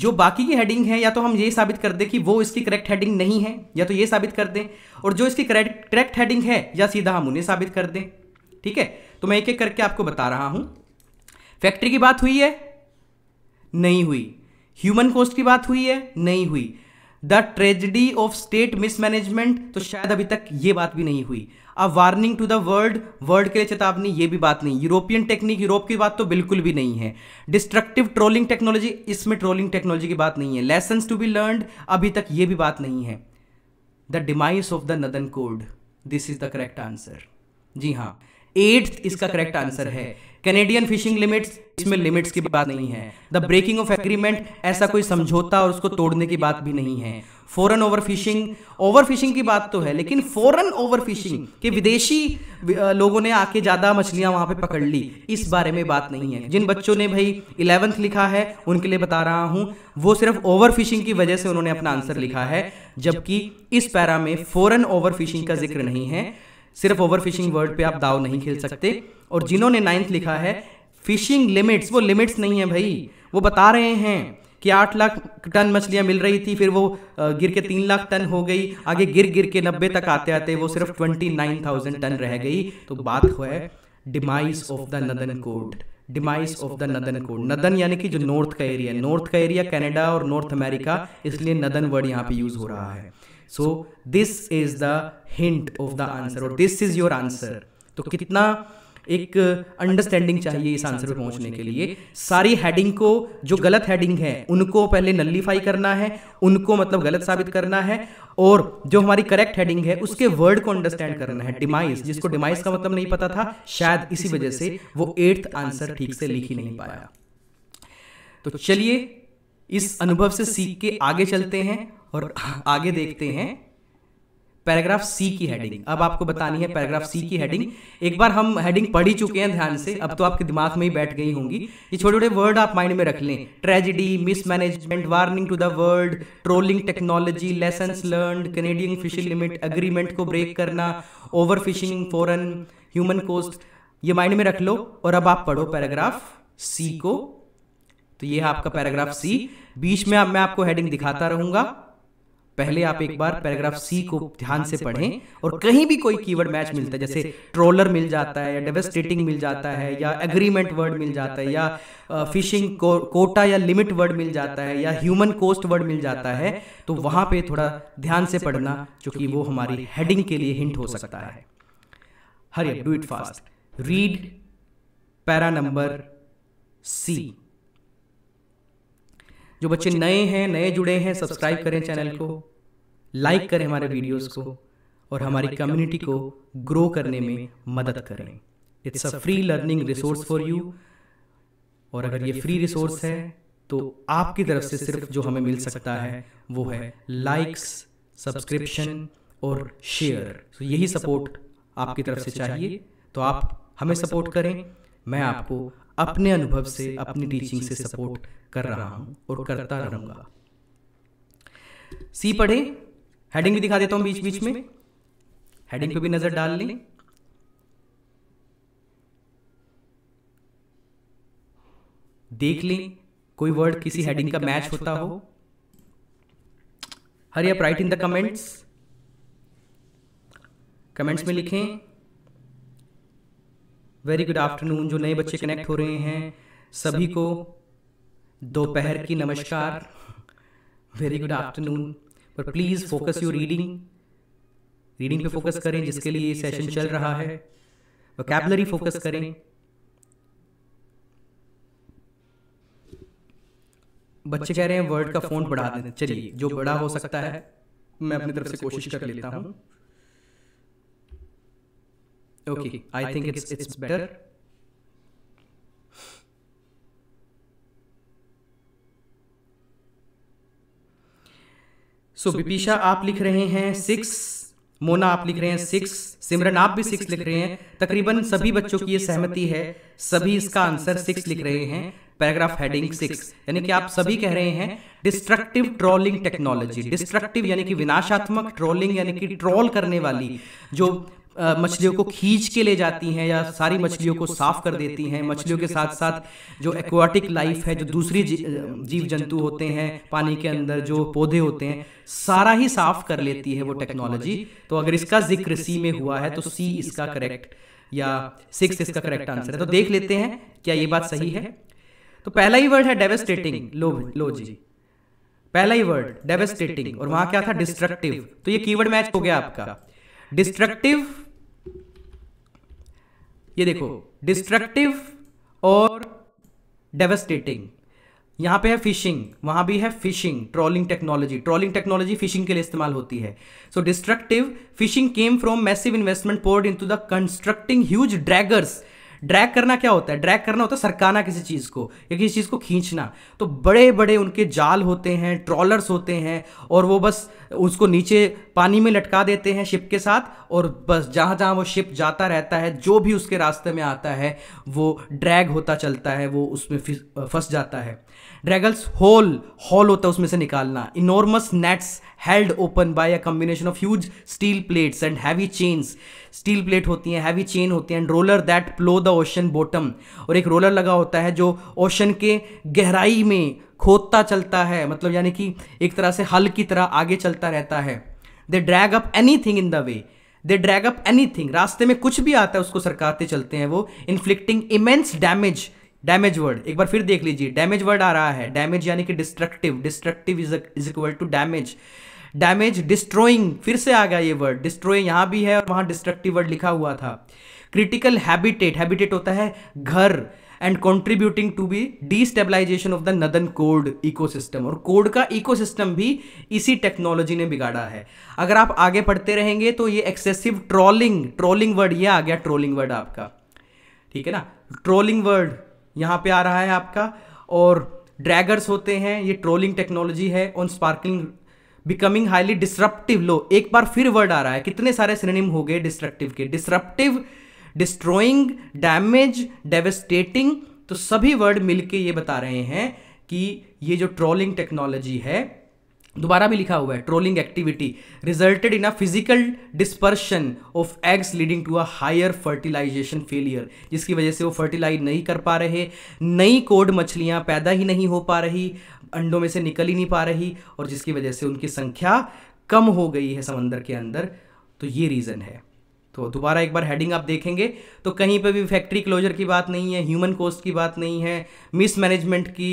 जो बाकी की हेडिंग है या तो हम ये साबित कर दें कि वो इसकी करेक्ट हेडिंग नहीं है या तो ये साबित कर दें और जो इसकी करेक्ट करेक्ट हेडिंग है या सीधा हम उन्हें साबित कर दें ठीक है तो मैं एक एक करके आपको बता रहा हूं फैक्ट्री की बात हुई है नहीं हुई ह्यूमन कोस्ट की बात हुई है नहीं हुई the tragedy of state mismanagement तो शायद अभी तक ये बात भी नहीं हुई a warning to the world world के लिए चेतावनी ये भी बात नहीं यूरोपियन टेक्निक यूरोप की बात तो बिल्कुल भी नहीं है डिस्ट्रक्टिव ट्रोलिंग टेक्नोलॉजी इसमें ट्रोलिंग टेक्नोलॉजी की बात नहीं है लेसन टू बी लर्न अभी तक ये भी बात नहीं है the demise of the northern cod this is the correct answer जी हाँ एट्थ इसका करेक्ट आंसर है कैनेडियन फिशिंग लिमिट्स इसमें लिमिट्स की बात नहीं है द ब्रेकिंग ऑफ एग्रीमेंट ऐसा कोई समझौता और उसको तोड़ने की बात भी नहीं है फॉरन ओवर फिशिंग की बात तो है लेकिन फॉरन फिशिंग कि विदेशी लोगों ने आके ज़्यादा मछलियाँ वहाँ पे पकड़ ली इस बारे में बात नहीं है जिन बच्चों ने भाई इलेवंथ लिखा है उनके लिए बता रहा हूँ वो सिर्फ ओवर फिशिंग की वजह से उन्होंने अपना आंसर लिखा है जबकि इस पैरा में फॉरन फिशिंग का जिक्र नहीं है सिर्फ ओवर फिशिंग वर्ड पे आप दाव नहीं खेल सकते और जिन्होंने नाइन्थ लिखा है फिशिंग लिमिट्स वो लिमिट्स नहीं है भाई वो बता रहे हैं कि आठ लाख टन मछलियां मिल रही थी फिर वो गिर के तीन लाख टन हो गई आगे गिर गिर के नब्बे तक आते आते वो सिर्फ ट्वेंटी नाइन थाउजेंड टन रह गई तो बात है demise of the northern court demise of the northern cod northern यानी कि जो नॉर्थ का एरिया है नॉर्थ का एरिया कनाडा और नॉर्थ अमेरिका इसलिए नदन वर्ड यहाँ पे यूज हो रहा है so this is the hint of the answer और दिस इज योर आंसर तो कितना एक अंडरस्टैंडिंग चाहिए इस आंसर पर पहुंचने के लिए सारी हेडिंग को जो गलत हेडिंग है उनको पहले नल्लीफाई करना है उनको मतलब गलत साबित करना है और जो हमारी करेक्ट हेडिंग है उसके वर्ड को अंडरस्टैंड करना है डिमाइस जिसको डिमाइस का मतलब नहीं पता था शायद इसी वजह से वो एट्थ आंसर ठीक से लिख ही नहीं पाया तो चलिए इस अनुभव से सीख के आगे चलते हैं और आगे देखते हैं पैराग्राफ सी की हेडिंग अब आपको बतानी है पैराग्राफ सी की हेडिंग एक बार हम हेडिंग पढ़ ही चुके हैं ध्यान से अब तो आपके दिमाग में ही बैठ गई होंगी ये छोटे छोटे वर्ड आप माइंड में रख लें tragedy mismanagement warning to the world trawling technology lesson learn Canadian fishing limit agreement को ब्रेक करना over fishing foreign human cost ये माइंड में रख लो और अब आप पढ़ो पैराग्राफ सी को तो ये है आपका पैराग्राफ सी बीच में मैं आपको हेडिंग दिखाता रहूंगा पहले आप एक बार पैराग्राफ सी को ध्यान से पढ़ें और कहीं भी कोई कीवर्ड मैच मिलता है जैसे ट्रोलर मिल जाता है या डेवेस्टेटिंग मिल जाता है या एग्रीमेंट uh, uh, वर्ड मिल जाता है या फिशिंग कोटा या लिमिट वर्ड मिल जाता है या ह्यूमन कोस्ट वर्ड मिल जाता है तो, तो वहां पे थोड़ा ध्यान से पढ़ना क्योंकि वो हमारी हेडिंग के लिए हिंट हो सकता है hurry do it fast read para number C जो बच्चे नए हैं नए जुड़े हैं सब्सक्राइब करें चैनल को लाइक करें हमारे वीडियोस को और हमारी कम्युनिटी को ग्रो करने में मदद करें it's a free learning resource for you और अगर ये फ्री रिसोर्स है तो, तो आपकी तरफ से सिर्फ जो हमें मिल सकता है वो है लाइक्स सब्सक्रिप्शन और शेयर तो यही सपोर्ट आपकी तरफ से चाहिए तो, तो आप हमें सपोर्ट करें मैं आपको अपने अनुभव से अपनी टीचिंग से सपोर्ट कर रहा हूँ और करता रहूंगा सी पढ़े हेडिंग भी दिखा देता हूँ बीच बीच में हेडिंग पे भी नज़र डाल लें देख लें कोई वर्ड किसी हेडिंग का मैच होता हो hurry write in the comments comments में लिखें वेरी गुड आफ्टरनून जो नए बच्चे कनेक्ट हो रहे हैं सभी को दोपहर की नमस्कार वेरी गुड आफ्टरनून पर please focus your reading reading पे फोकस करें जिसके लिए ये सेशन चल रहा है वोकैबलरी फोकस करें बच्चे कह रहे हैं वर्ड का फोन बढ़ा दें चलिए जो बड़ा हो सकता है मैं अपनी तरफ से कोशिश कर लेता हूँ Okay, okay. I, I think, think it's, it's, it's better. सो विपिशा आप लिख रहे हैं सिक्स मोना आप लिख रहे हैं सिक्स सिमरन आप भी सिक्स लिख रहे हैं तकरीबन सभी बच्चों की ये सहमति है सभी इसका आंसर सिक्स लिख रहे हैं पैराग्राफ हेडिंग सिक्स यानी कि आप सभी कह रहे हैं डिस्ट्रक्टिव ट्रोलिंग टेक्नोलॉजी डिस्ट्रक्टिव यानी कि विनाशात्मक ट्रोलिंग यानी कि ट्रोल करने वाली जो मछलियों को खींच के ले जाती हैं या सारी मछलियों को साफ कर देती हैं मछलियों के साथ साथ जो एक्वाटिक लाइफ है जो दूसरी जीव जंतु होते हैं पानी के अंदर जो पौधे होते हैं सारा ही साफ कर लेती है वो टेक्नोलॉजी तो अगर इसका जिक्र सी में हुआ है तो सी इसका करेक्ट या सिक्स इसका करेक्ट आंसर है तो देख लेते हैं क्या ये बात सही है तो पहला ही वर्ड है डेवेस्टेटिंग लो लो जी पहला ही वर्ड डेवेस्टेटिंग और वहां क्या था डिस्ट्रक्टिव तो ये कीवर्ड मैच हो गया आपका डिस्ट्रक्टिव ये देखो डिस्ट्रक्टिव और डेवस्टेटिंग यहाँ पे है फिशिंग वहाँ भी है fishing trawling technology trawling technology fishing के लिए इस्तेमाल होती है so destructive fishing came from massive investment poured into the constructing huge draggers drag करना क्या होता है ड्रैग करना होता है सरकाना किसी चीज़ को या किसी चीज़ को खींचना तो बड़े बड़े उनके जाल होते हैं ट्रॉलर्स होते हैं और वो बस उसको नीचे पानी में लटका देते हैं शिप के साथ और बस जहाँ जहाँ वो शिप जाता रहता है जो भी उसके रास्ते में आता है वो ड्रैग होता चलता है वो उसमें फंस जाता है ड्रैगल्स होल हॉल होता है उसमें से निकालना enormous nets held open by a combination of huge steel plates and heavy chains steel plate होती हैं हैवी चेन होती हैं and roller that plough the ocean bottom और एक रोलर लगा होता है जो ओशन के गहराई में खोदता चलता है मतलब यानी कि एक तरह से हल की तरह आगे चलता रहता है they drag up anything in the way they drag up anything रास्ते में कुछ भी आता है उसको सरकारते चलते हैं वो inflicting immense damage damage word एक बार फिर देख लीजिए डैमेज वर्ड आ रहा है डैमेज यानी कि destructive destructive is equal to damage damage destroying फिर से आ गया ये वर्ड डिस्ट्रोइंग यहां भी है और वहां डिस्ट्रक्टिव वर्ड लिखा हुआ था क्रिटिकल हैबिटेट हैबिटेट होता है घर and contributing to be destabilization of the northern cod ecosystem और कोड का इकोसिस्टम भी इसी टेक्नोलॉजी ने बिगाड़ा है अगर आप आगे पढ़ते रहेंगे तो ये एक्सेसिव ट्रोलिंग ट्रोलिंग वर्ड ये आ गया ट्रोलिंग वर्ड आपका ठीक है ना ट्रोलिंग वर्ड यहाँ पे आ रहा है आपका और ड्रैगर्स होते हैं ये ट्रोलिंग टेक्नोलॉजी है on sparkling becoming highly disruptive लो एक बार फिर वर्ड आ रहा है कितने सारे सिनेम हो गए डिस्ट्रक्टिव के डिस्ट्रप्टिव डिस्ट्रोइंग डैमेज डेवेस्टेटिंग तो सभी वर्ड मिलके ये बता रहे हैं कि ये जो ट्रोलिंग टेक्नोलॉजी है दोबारा भी लिखा हुआ है trawling activity resulted in a physical dispersion of eggs leading to a higher fertilization failure जिसकी वजह से वो फर्टिलाइज नहीं कर पा रहे नई कोड मछलियाँ पैदा ही नहीं हो पा रही अंडों में से निकल ही नहीं पा रही और जिसकी वजह से उनकी संख्या कम हो गई है समंदर के अंदर तो ये रीज़न है तो दोबारा एक बार हेडिंग आप देखेंगे तो कहीं पे भी फैक्ट्री क्लोजर की बात नहीं है ह्यूमन कॉस्ट की बात नहीं है मिसमैनेजमेंट की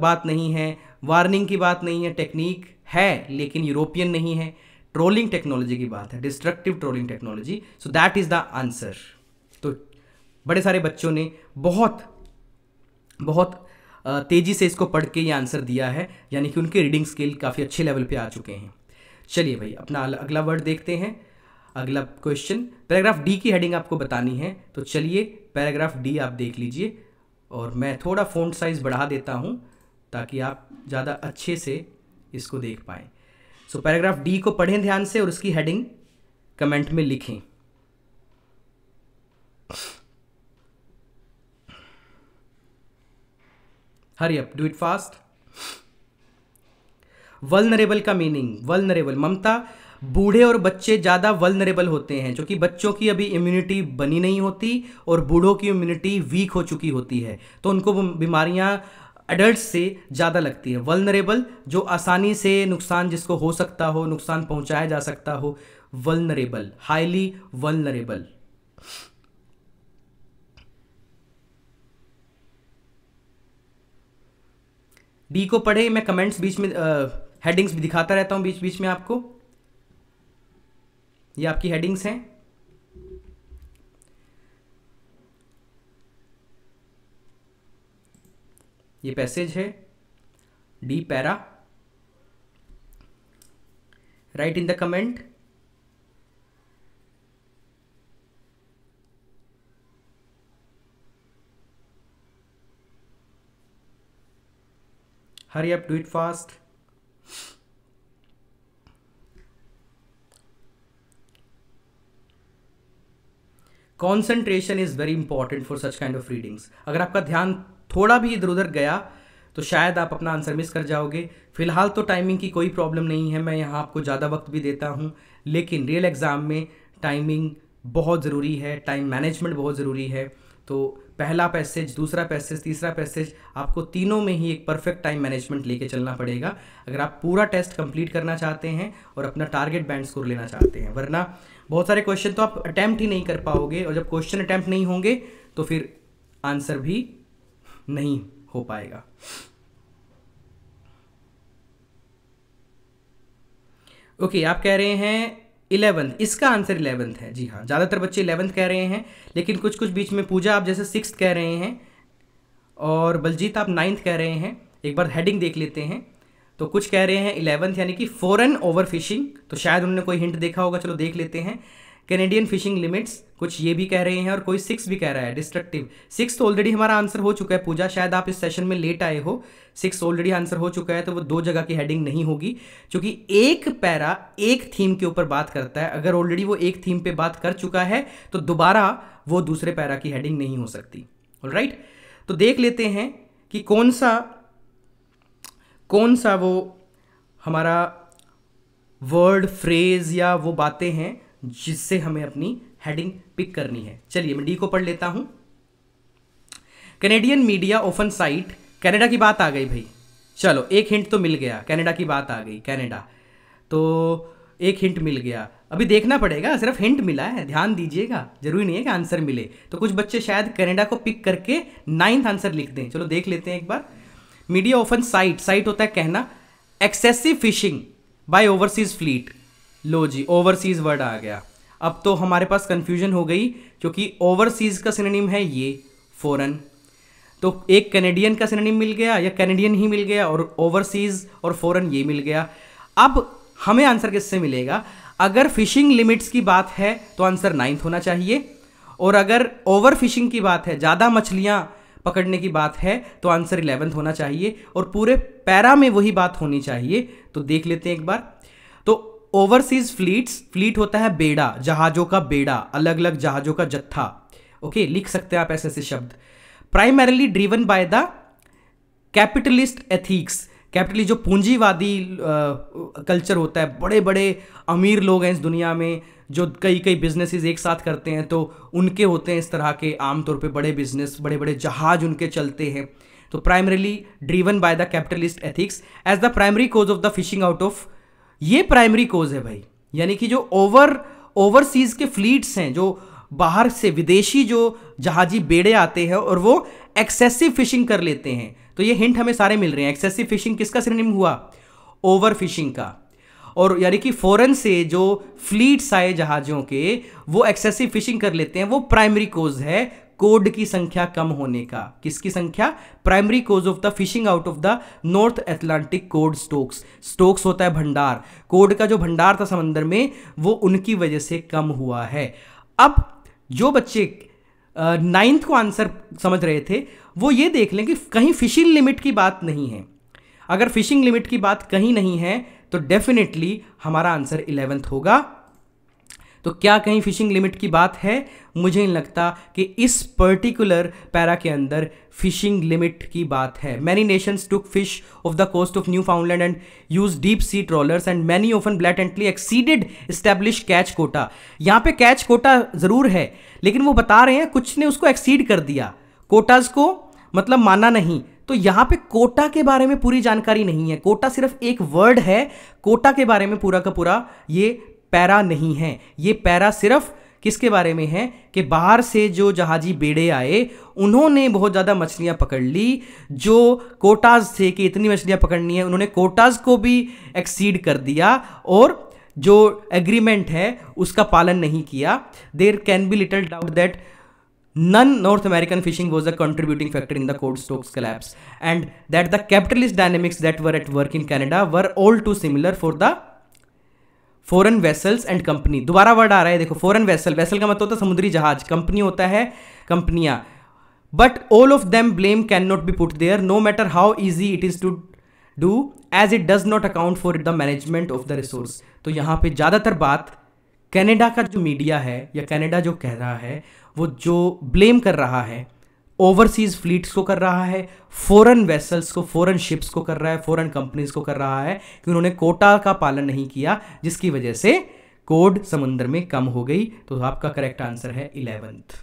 बात नहीं है वार्निंग की बात नहीं है टेक्निक है लेकिन यूरोपियन नहीं है ट्रोलिंग टेक्नोलॉजी की बात है destructive trawling technology so that is the answer तो बड़े सारे बच्चों ने बहुत बहुत तेज़ी से इसको पढ़ के ये आंसर दिया है यानी कि उनके रीडिंग स्किल काफ़ी अच्छे लेवल पे आ चुके हैं चलिए भाई अपना अगला वर्ड देखते हैं अगला क्वेश्चन पैराग्राफ डी की हेडिंग आपको बतानी है तो चलिए पैराग्राफ डी आप देख लीजिए और मैं थोड़ा फ़ॉन्ट साइज़ बढ़ा देता हूँ ताकि आप ज़्यादा अच्छे से इसको देख पाएँ सो पैराग्राफ डी को पढ़ें ध्यान से और उसकी हेडिंग कमेंट में लिखें hurry up do it fast vulnerable का मीनिंग वलनरेबल ममता बूढ़े और बच्चे ज़्यादा वलनरेबल होते हैं जो कि बच्चों की अभी इम्यूनिटी बनी नहीं होती और बूढ़ों की इम्यूनिटी वीक हो चुकी होती है तो उनको बीमारियाँ एडल्ट से ज़्यादा लगती है वलनरेबल जो आसानी से नुकसान जिसको हो सकता हो नुकसान पहुंचाया जा सकता हो वलनरेबल हाईली वलनरेबल डी को पढ़े मैं कमेंट्स बीच में हेडिंग्स भी दिखाता रहता हूँ बीच बीच में आपको ये आपकी हेडिंग्स हैं ये पैसेज है D para write in the comment hurry up do it fast concentration is very important for such kind of readings अगर आपका ध्यान थोड़ा भी इधर उधर गया तो शायद आप अपना आंसर मिस कर जाओगे फिलहाल तो टाइमिंग की कोई प्रॉब्लम नहीं है मैं यहाँ आपको ज़्यादा वक्त भी देता हूँ लेकिन रियल एग्ज़ाम में टाइमिंग बहुत ज़रूरी है टाइम मैनेजमेंट बहुत ज़रूरी है तो पहला पैसेज दूसरा पैसेज तीसरा पैसेज आपको तीनों में ही एक परफेक्ट टाइम मैनेजमेंट लेके चलना पड़ेगा अगर आप पूरा टेस्ट कंप्लीट करना चाहते हैं और अपना टारगेट बैंड स्कोर लेना चाहते हैं वरना बहुत सारे क्वेश्चन तो आप अटैम्प्ट ही नहीं कर पाओगे और जब क्वेश्चन अटैम्प्ट नहीं होंगे तो फिर आंसर भी नहीं हो पाएगा ओके okay, आप कह रहे हैं इलेवंथ इसका आंसर इलेवंथ है जी हाँ ज़्यादातर बच्चे इलेवंथ कह रहे हैं लेकिन कुछ कुछ बीच में पूजा आप जैसे सिक्स कह रहे हैं और बलजीत आप नाइन्थ कह रहे हैं एक बार हेडिंग देख लेते हैं तो कुछ कह रहे हैं इलेवंथ यानी कि फॉरन ओवर फिशिंग तो शायद उन्होंने कोई हिंट देखा होगा चलो देख लेते हैं कैनेडियन फिशिंग लिमिट्स कुछ ये भी कह रहे हैं और कोई सिक्स भी कह रहा है डिस्ट्रक्टिव सिक्स तो ऑलरेडी हमारा आंसर हो चुका है पूजा शायद आप इस सेशन में लेट आए हो सिक्स ऑलरेडी आंसर हो चुका है तो वो दो जगह की हेडिंग नहीं होगी क्योंकि एक पैरा एक थीम के ऊपर बात करता है अगर ऑलरेडी वो एक थीम पे बात कर चुका है तो दोबारा वो दूसरे पैरा की हेडिंग नहीं हो सकती राइट right? तो देख लेते हैं कि कौन सा कौन सा वो हमारा वर्ड फ्रेज या वो बातें हैं जिससे हमें अपनी हेडिंग पिक करनी है चलिए मैं डी को पढ़ लेता हूँ Canadian media open cite Canada की बात आ गई भाई चलो एक हिंट तो मिल गया कैनेडा की बात आ गई कैनेडा तो एक हिंट मिल गया अभी देखना पड़ेगा सिर्फ हिंट मिला है ध्यान दीजिएगा जरूरी नहीं है कि आंसर मिले तो कुछ बच्चे शायद कनाडा को पिक करके नाइन्थ आंसर लिख दें चलो देख लेते हैं एक बार मीडिया ऑफन साइट साइट होता है कहना excessive fishing by overseas fleet लो जी ओवरसीज वर्ड आ गया अब तो हमारे पास कन्फ्यूजन हो गई क्योंकि ओवरसीज का सिनेम है ये फ़ौरन तो एक कैनेडियन का सिनेम मिल गया या कैनेडियन ही मिल गया और ओवरसीज और फ़ौरन ये मिल गया अब हमें आंसर किससे मिलेगा अगर फिशिंग लिमिट्स की बात है तो आंसर नाइन्थ होना चाहिए और अगर ओवर फिशिंग की बात है ज़्यादा मछलियाँ पकड़ने की बात है तो आंसर इलेवेंथ होना चाहिए और पूरे पैरा में वही बात होनी चाहिए तो देख लेते हैं एक बार तो ओवरसीज फ्लीट्स फ्लीट होता है बेड़ा जहाज़ों का बेड़ा अलग अलग जहाज़ों का जत्था ओके लिख सकते हैं आप ऐसे ऐसे शब्द primarily driven by the capitalist ethics कैपिटली जो पूंजीवादी कल्चर होता है बड़े बड़े अमीर लोग हैं इस दुनिया में जो कई कई बिजनेसेस एक साथ करते हैं तो उनके होते हैं इस तरह के आमतौर पे बड़े बिजनेस बड़े बड़े जहाज उनके चलते हैं तो primarily driven by the capitalist ethics as the primary cause of the fishing out of ये प्राइमरी कोज है भाई यानी कि जो ओवर ओवरसीज के फ्लीट्स हैं जो बाहर से विदेशी जो जहाजी बेड़े आते हैं और वो एक्सेसिव फिशिंग कर लेते हैं तो ये हिंट हमें सारे मिल रहे हैं एक्सेसिव फिशिंग किसका सिनेम हुआ ओवर फिशिंग का और यानी कि फ़ौरन से जो फ्लीट्स आए जहाज़ों के वो एक्सेसिव फिशिंग कर लेते हैं वो प्राइमरी कोज है कोड की संख्या कम होने का किसकी संख्या primary cause of the fishing out of the North Atlantic cod stocks stocks होता है भंडार कोड का जो भंडार था समंदर में वो उनकी वजह से कम हुआ है अब जो बच्चे नाइन्थ को आंसर समझ रहे थे वो ये देख लें कि कहीं फिशिंग लिमिट की बात नहीं है अगर फिशिंग लिमिट की बात कहीं नहीं है तो डेफिनेटली हमारा आंसर इलेवेंथ होगा तो क्या कहीं फिशिंग लिमिट की बात है मुझे नहीं लगता कि इस पर्टिकुलर पैरा के अंदर फिशिंग लिमिट की बात है many nations took fish off the coast of Newfoundland and use deep sea trawlers and many often blatantly exceeded established catch quota यहाँ पे कैच कोटा ज़रूर है लेकिन वो बता रहे हैं कुछ ने उसको एक्सीड कर दिया कोटाज को मतलब माना नहीं तो यहाँ पे कोटा के बारे में पूरी जानकारी नहीं है कोटा सिर्फ एक वर्ड है कोटा के बारे में पूरा का पूरा ये पैरा नहीं है ये पैरा सिर्फ किसके बारे में है कि बाहर से जो जहाजी बेड़े आए उन्होंने बहुत ज़्यादा मछलियाँ पकड़ ली जो कोटाज थे कि इतनी मछलियाँ पकड़नी है उन्होंने कोटाज को भी एक्सीड कर दिया और जो एग्रीमेंट है उसका पालन नहीं किया there can be little doubt that None North American fishing was a contributing factor in the Code Stokes collapse, and that the capitalist dynamics that were at work in Canada were all too similar for the foreign vessels and company दोबारा word आ रहा है देखो फॉरन vessel vessel का मतलब होता है समुद्री जहाज कंपनी होता है कंपनियां but all of them blame can not be put there no matter how easy it is to do as it does not account for the management of the resource तो यहां पे ज़्यादातर बात कनाडा का जो मीडिया है या Canada जो कह रहा है वो जो ब्लेम कर रहा है ओवरसीज़ फ्लीट्स को कर रहा है फॉरेन वेसल्स को फॉरेन शिप्स को कर रहा है फॉरेन कंपनीज़ को कर रहा है कि उन्होंने कोटा का पालन नहीं किया जिसकी वजह से कोड समुद्र में कम हो गई तो आपका करेक्ट आंसर है eleventh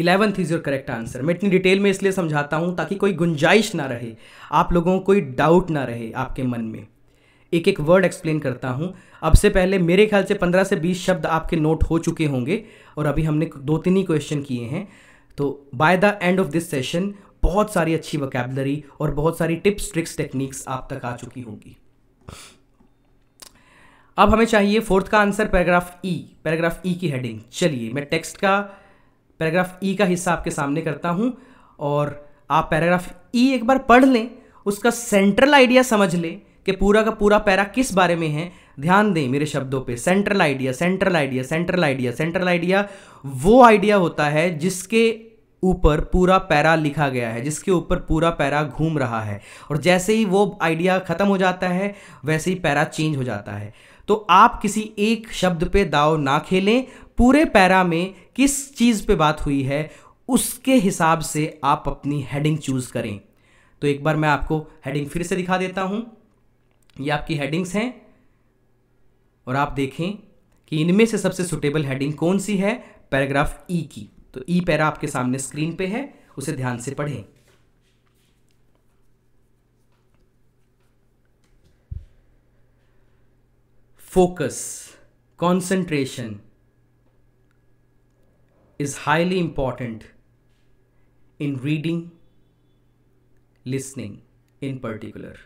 eleventh is your correct answer मैं इतनी डिटेल में इसलिए समझाता हूँ ताकि कोई गुंजाइश ना रहे आप लोगों को कोई डाउट ना रहे आपके मन में एक एक वर्ड एक्सप्लेन करता हूँ अब से पहले मेरे ख्याल से पंद्रह से बीस शब्द आपके नोट हो चुके होंगे और अभी हमने दो तीन ही क्वेश्चन किए हैं तो by the end of this session बहुत सारी अच्छी वकेबलरी और बहुत सारी टिप्स ट्रिक्स टेक्निक्स आप तक आ चुकी होंगी अब हमें चाहिए फोर्थ का answer paragraph E paragraph E की हेडिंग चलिए मैं टेक्स्ट का पैराग्राफ ई e का हिस्सा आपके सामने करता हूँ और आप पैराग्राफ ई e एक बार पढ़ लें उसका सेंट्रल आइडिया समझ लें कि पूरा का पूरा पैरा किस बारे में है ध्यान दें मेरे शब्दों पे central idea central idea central idea central idea वो आइडिया होता है जिसके ऊपर पूरा पैरा लिखा गया है जिसके ऊपर पूरा पैरा घूम रहा है और जैसे ही वो आइडिया ख़त्म हो जाता है वैसे ही पैरा चेंज हो जाता है तो आप किसी एक शब्द पे दाव ना खेलें पूरे पैरा में किस चीज़ पे बात हुई है उसके हिसाब से आप अपनी हेडिंग चूज़ करें तो एक बार मैं आपको हेडिंग फिर से दिखा देता हूँ ये आपकी हेडिंग्स हैं और आप देखें कि इनमें से सबसे सुटेबल हेडिंग कौन सी है पैराग्राफ ई e की तो ई e पैरा आपके सामने स्क्रीन पे है उसे ध्यान से पढ़ें focus concentration is highly important in reading listening in particular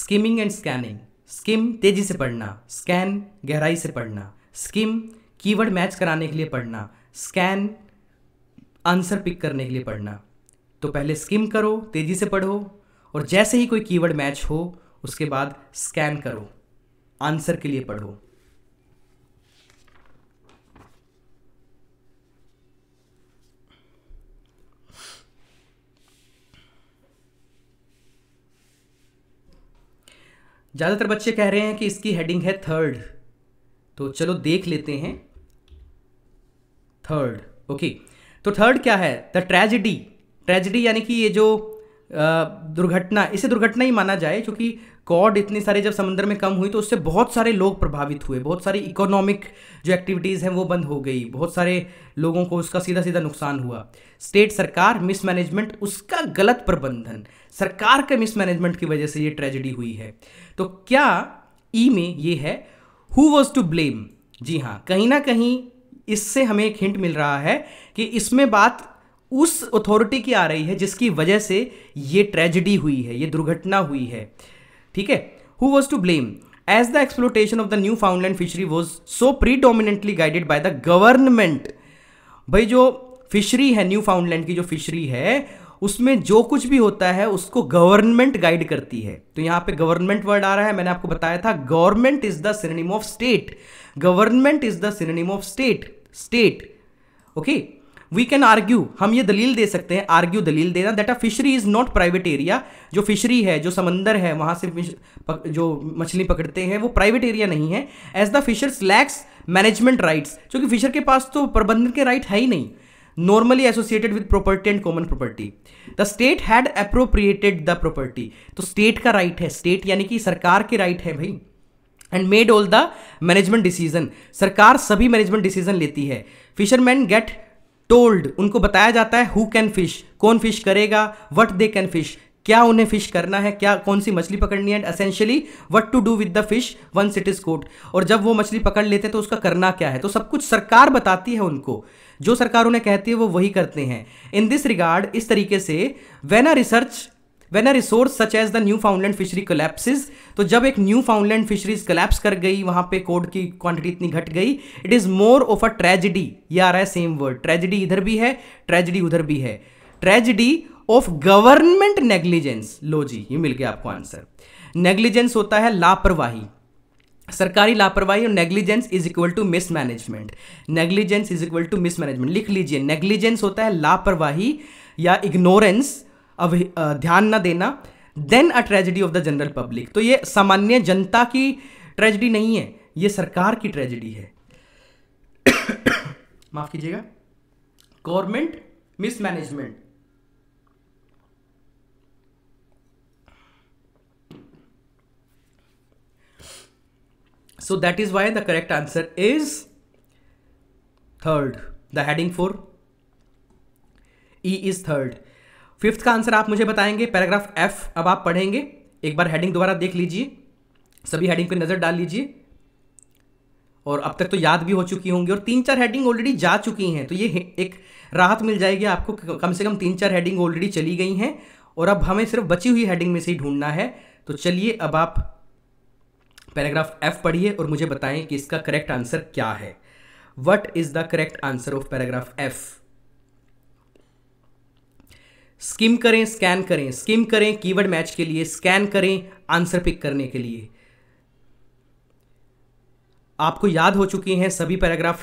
skimming and scanning skim तेजी से पढ़ना स्कैन गहराई से पढ़ना स्किम कीवर्ड मैच कराने के लिए पढ़ना स्कैन आंसर पिक करने के लिए पढ़ना तो पहले स्किम करो तेज़ी से पढ़ो और जैसे ही कोई कीवर्ड मैच हो उसके बाद स्कैन करो आंसर के लिए पढ़ो ज़्यादातर बच्चे कह रहे हैं कि इसकी हेडिंग है थर्ड तो चलो देख लेते हैं थर्ड ओके तो थर्ड क्या है द ट्रेजिडी ट्रेजिडी यानी कि ये जो दुर्घटना इसे दुर्घटना ही माना जाए क्योंकि कॉड इतनी सारी जब समंदर में कम हुई तो उससे बहुत सारे लोग प्रभावित हुए बहुत सारी इकोनॉमिक जो एक्टिविटीज़ हैं वो बंद हो गई बहुत सारे लोगों को उसका सीधा सीधा नुकसान हुआ स्टेट सरकार मिसमैनेजमेंट उसका गलत प्रबंधन सरकार के मिसमैनेजमेंट की वजह से ये ट्रेजिडी हुई है तो क्या ई में ये है हु वॉज टू ब्लेम जी हाँ कहीं ना कहीं इससे हमें एक हिंट मिल रहा है कि इसमें बात उस अथॉरिटी की आ रही है जिसकी वजह से ये ट्रेजिडी हुई है ये दुर्घटना हुई है ठीक है who was to blame as the exploitation of the Newfoundland fishery was so predominantly guided by the government भाई जो फिशरी है न्यू फाउंडलैंड की जो फिशरी है उसमें जो कुछ भी होता है उसको गवर्नमेंट गाइड करती है तो यहां पे गवर्नमेंट वर्ड आ रहा है मैंने आपको बताया था government is the synonym of state government is the synonym of state state okay we can argue हम ये दलील दे सकते हैं आर्ग्यू दलील देना that a fishery is not private area जो फिशरी है जो समंदर है वहाँ से पक, जो मछली पकड़ते हैं वो प्राइवेट एरिया नहीं है as the fishers lacks management rights क्योंकि फिशर के पास तो प्रबंधन के राइट है ही नहीं normally associated with property and common property the state had appropriated the property तो स्टेट का right है स्टेट यानी कि सरकार के right है भाई and made all the management decision सरकार सभी मैनेजमेंट डिसीजन लेती है फिशरमैन गेट टोल्ड उनको बताया जाता है हु कैन फिश कौन फिश करेगा वट दे कैन फिश क्या उन्हें फिश करना है क्या कौन सी मछली पकड़नी है and essentially what to do with the fish one it is caught और जब वो मछली पकड़ लेते हैं तो उसका करना क्या है तो सब कुछ सरकार बताती है उनको जो सरकार उन्हें कहती है वो वही करते हैं इन दिस रिगार्ड इस तरीके से when a research when a resource such as the Newfoundland fishery collapses तो जब एक न्यू फाउंडलैंड फिशरीज कलेप्स कर गई वहां पे कोड की क्वांटिटी इतनी घट गई it is more of a tragedy ये आ रहा है सेम वर्ड ट्रेजिडी इधर भी है ट्रेजिडी उधर भी है ट्रेजिडी ऑफ गवर्नमेंट नेग्लिजेंस लो जी ये मिल गया आपको आंसर नेग्लिजेंस होता है लापरवाही सरकारी लापरवाही और negligence is equal to mismanagement negligence is equal to mismanagement लिख लीजिए नेग्लिजेंस होता है लापरवाही या इग्नोरेंस ध्यान ना देना then a tragedy of the general public तो ये सामान्य जनता की ट्रेजिडी नहीं है ये सरकार की ट्रेजिडी है माफ कीजिएगा government mismanagement so that is why the correct answer is third the heading four E is third fifth का आंसर आप मुझे बताएंगे पैराग्राफ एफ अब आप पढ़ेंगे एक बार हेडिंग दोबारा देख लीजिए सभी हेडिंग पर नज़र डाल लीजिए और अब तक तो याद भी हो चुकी होंगी और तीन चार हेडिंग ऑलरेडी जा चुकी हैं तो ये एक राहत मिल जाएगी आपको कम से कम तीन चार हेडिंग ऑलरेडी चली गई हैं और अब हमें सिर्फ बची हुई हेडिंग में से ही ढूंढना है तो चलिए अब आप पैराग्राफ एफ पढ़िए और मुझे बताएं कि इसका करेक्ट आंसर क्या है what is the correct answer of paragraph F skim करें स्कैन करें स्किम करें कीवर्ड मैच के लिए स्कैन करें आंसर पिक करने के लिए आपको याद हो चुकी हैं सभी पैराग्राफ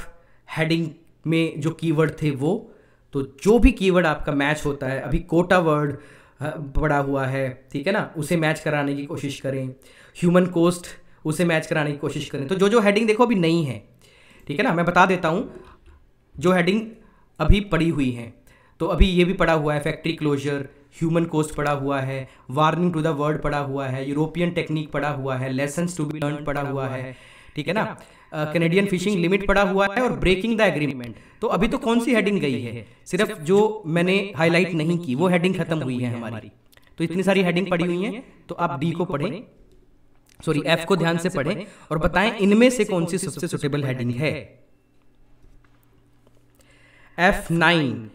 हेडिंग में जो कीवर्ड थे वो तो जो भी कीवर्ड आपका मैच होता है अभी कोटा वर्ड पड़ा हुआ है ठीक है ना उसे मैच कराने की कोशिश करें ह्यूमन कोस्ट उसे मैच कराने की कोशिश करें तो जो जो हेडिंग देखो अभी नहीं है ठीक है ना मैं बता देता हूँ जो हेडिंग अभी पड़ी हुई हैं तो अभी ये भी पड़ा हुआ है फैक्ट्री क्लोजर ह्यूमन कोस्ट पड़ा हुआ है वार्निंग टू द वर्ल्ड पड़ा हुआ है यूरोपियन टेक्निक पड़ा हुआ है लेसन टू बी लर्न पड़ा हुआ है ठीक है ना कनेडियन फिशिंग लिमिट पड़ा हुआ है और ब्रेकिंग द एग्रीमेंट तो अभी तो, तो कौन सी हेडिंग गई है सिर्फ जो मैंने हाईलाइट नहीं की वो हेडिंग खत्म हुई है हमारी तो इतनी तो सारी हेडिंग पड़ी हुई है तो आप डी को पढ़ें सॉरी एफ तो को ध्यान से पढ़ें और बताएं इनमें से कौन सी सबसे सुटेबल हेडिंग है एफ नाइन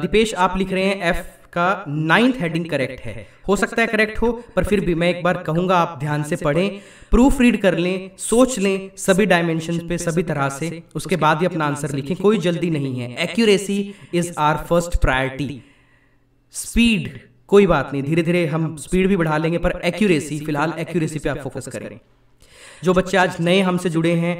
दीपेश आप लिख रहे हैं एफ का नाइन्थ हेडिंग करेक्ट है हो सकता है करेक्ट हो पर फिर भी मैं एक बार कहूंगा आप ध्यान से पढ़ें प्रूफ रीड कर लें सोच लें सभी डायमेंशन पे सभी तरह से उसके बाद ही अपना आंसर लिखें कोई जल्दी नहीं है accuracy is our first priority speed कोई बात नहीं धीरे धीरे हम स्पीड भी बढ़ा लेंगे पर एक्यूरेसी फिलहाल एक्यूरेसी पे आप फोकस करें जो बच्चे आज नए हमसे जुड़े हैं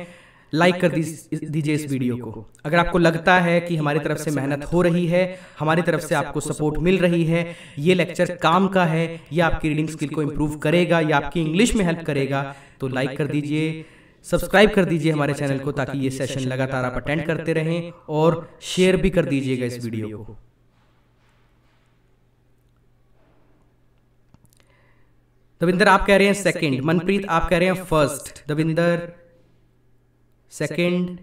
लाइक कर दीजिए इस वीडियो को अगर आपको लगता है कि हमारी तरफ से मेहनत हो रही है हमारी तरफ से आपको सपोर्ट मिल रही है ये लेक्चर काम का है या आपकी रीडिंग स्किल को इम्प्रूव करेगा या आपकी इंग्लिश में हेल्प करेगा तो लाइक तो कर दीजिए सब्सक्राइब कर दीजिए हमारे चैनल को ताकि ये सेशन लगातार आप अटेंड करते रहें और शेयर भी कर दीजिएगा इस वीडियो को दविंदर आप कह रहे हैं सेकंड मनप्रीत आप कह रहे हैं फर्स्ट दविंदर सेकंड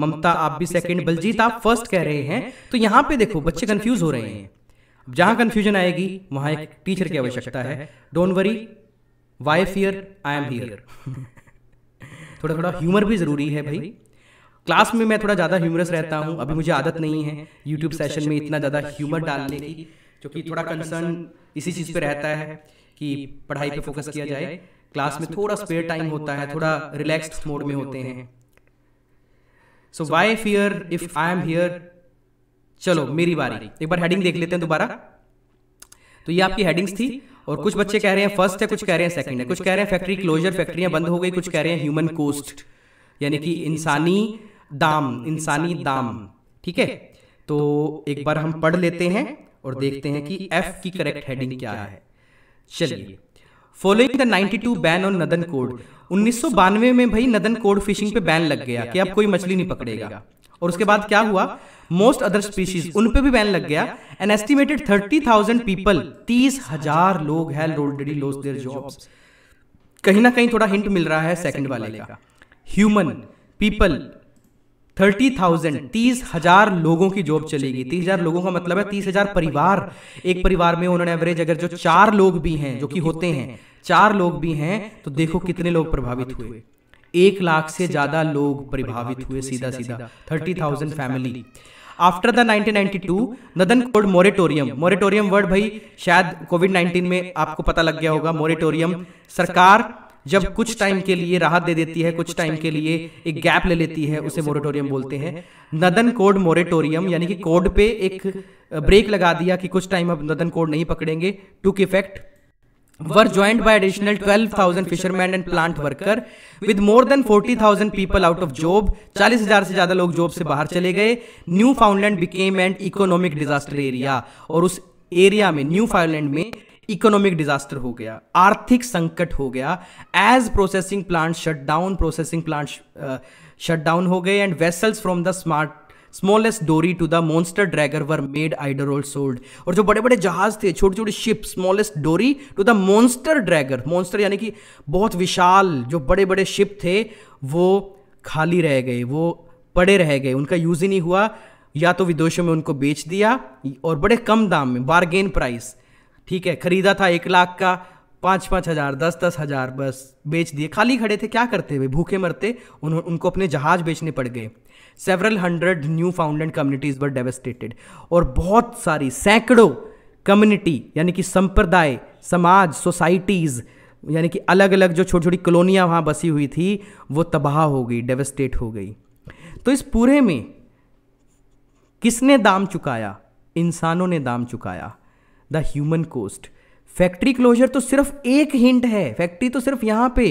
ममता आप भी सेकंड बलजीत आप फर्स्ट कह रहे हैं तो यहाँ तो पे देखो बच्चे कंफ्यूज हो रहे हैं जहां कंफ्यूजन आएगी वहाँ एक टीचर की आवश्यकता है don't worry why fear I am here थोड़ा थोड़ा ह्यूमर भी ज़रूरी है भाई क्लास में मैं थोड़ा ज़्यादा ह्यूमरस रहता हूँ अभी मुझे आदत नहीं है यूट्यूब सेशन में इतना ज़्यादा ह्यूमर डालने की जो कि थोड़ा कंसर्न इसी चीज़ पे रहता है कि पढ़ाई पे फोकस किया जाए क्लास में थोड़ा स्पेयर टाइम होता है थोड़ा रिलैक्स्ड मोड में होते हैं so why fear if I am here चलो मेरी बारी एक बार हेडिंग देख लेते हैं दोबारा तो ये तो आपकी हेडिंग्स थी और कुछ बच्चे कह रहे हैं फर्स्ट है कुछ कह रहे हैं सेकंड है कुछ कह रहे हैं फैक्ट्री क्लोजर फैक्ट्रियां बंद हो गई कुछ कह रहे हैं ह्यूमन कोस्ट यानी कि इंसानी दाम इंसानी दाम ठीक है तो, तो एक बार हम पढ़ लेते हैं और देखते हैं कि एफ की करेक्ट हेडिंग क्या है चलिए following the 92 ban on northern cod उन्नीस में भाई नदन कोड फिशिंग पे बैन लग गया कि अब कोई मछली नहीं पकड़ेगा और उसके बाद क्या हुआ मोस्ट अदर स्पीशीज उन पे भी बैन लग गया an estimated thirty thousand people तीस हजार लोग had already lost their jobs कहीं ना कहीं थोड़ा हिंट मिल रहा है सेकंड वाले का ह्यूमन पीपल थर्टी थाउजेंड तीस हजार लोगों की जॉब चलेगी तीस हजार लोगों का मतलब है तीस हजार परिवार एक परिवार में उन्होंने एवरेज अगर जो चार लोग भी हैं जो कि होते हैं चार लोग भी हैं तो देखो कितने लोग प्रभावित हुए एक लाख से ज्यादा लोग प्रभावित हुए सीधा सीधा thirty thousand family after the 1992 northern cod moratorium moratorium word भाई शायद कोविड 19 में आपको पता लग गया होगा मोरेटोरियम सरकार जब कुछ टाइम के लिए राहत दे देती है कुछ टाइम के लिए एक गैप ले लेती है उसे मोरेटोरियम बोलते हैं नदन कोड मोरेटोरियम यानी कि कोड पे एक ब्रेक लगा दिया कि कुछ टाइम अब नदन कोड नहीं पकड़ेंगे to effect were joined by additional 12,000 fishermen and plant worker with more than 40,000 people out of job 40,000 se zyada log job se bahar chale gaye Newfoundland became an economic disaster area और उस area में new फाउंडलैंड में economic disaster हो गया आर्थिक संकट हो गया as processing plant shut down processing plant shut down हो गए and vessels from the smart smallest dory to the monster dragger were made idle और सोल्ड और जो बड़े बड़े जहाज थे छोटी छोटी ship smallest dory to the monster dragger monster यानी कि बहुत विशाल जो बड़े बड़े शिप थे वो खाली रह गए वो पड़े रह गए उनका यूज़ ही नहीं हुआ या तो विदेशों में उनको बेच दिया और बड़े कम दाम में बारगेन प्राइस ठीक है खरीदा था एक लाख का पाँच पाँच हज़ार दस दस हज़ार बस बेच दिए खाली खड़े थे क्या करते हुए भूखे मरते उन्होंने उनको अपने जहाज़ बेचने पड़ गए several hundred Newfoundland communities were devastated और बहुत सारी सैकड़ों कम्युनिटी यानी कि संप्रदाय समाज सोसाइटीज़ यानी कि अलग अलग जो छोटी छोटी कॉलोनियाँ वहाँ बसी हुई थी वो तबाह हो गई डेवेस्टेट हो गई तो इस पूरे में किसने दाम चुकाया इंसानों ने दाम चुकाया the human cost factory closure तो सिर्फ एक हिंट है फैक्ट्री तो सिर्फ यहां पे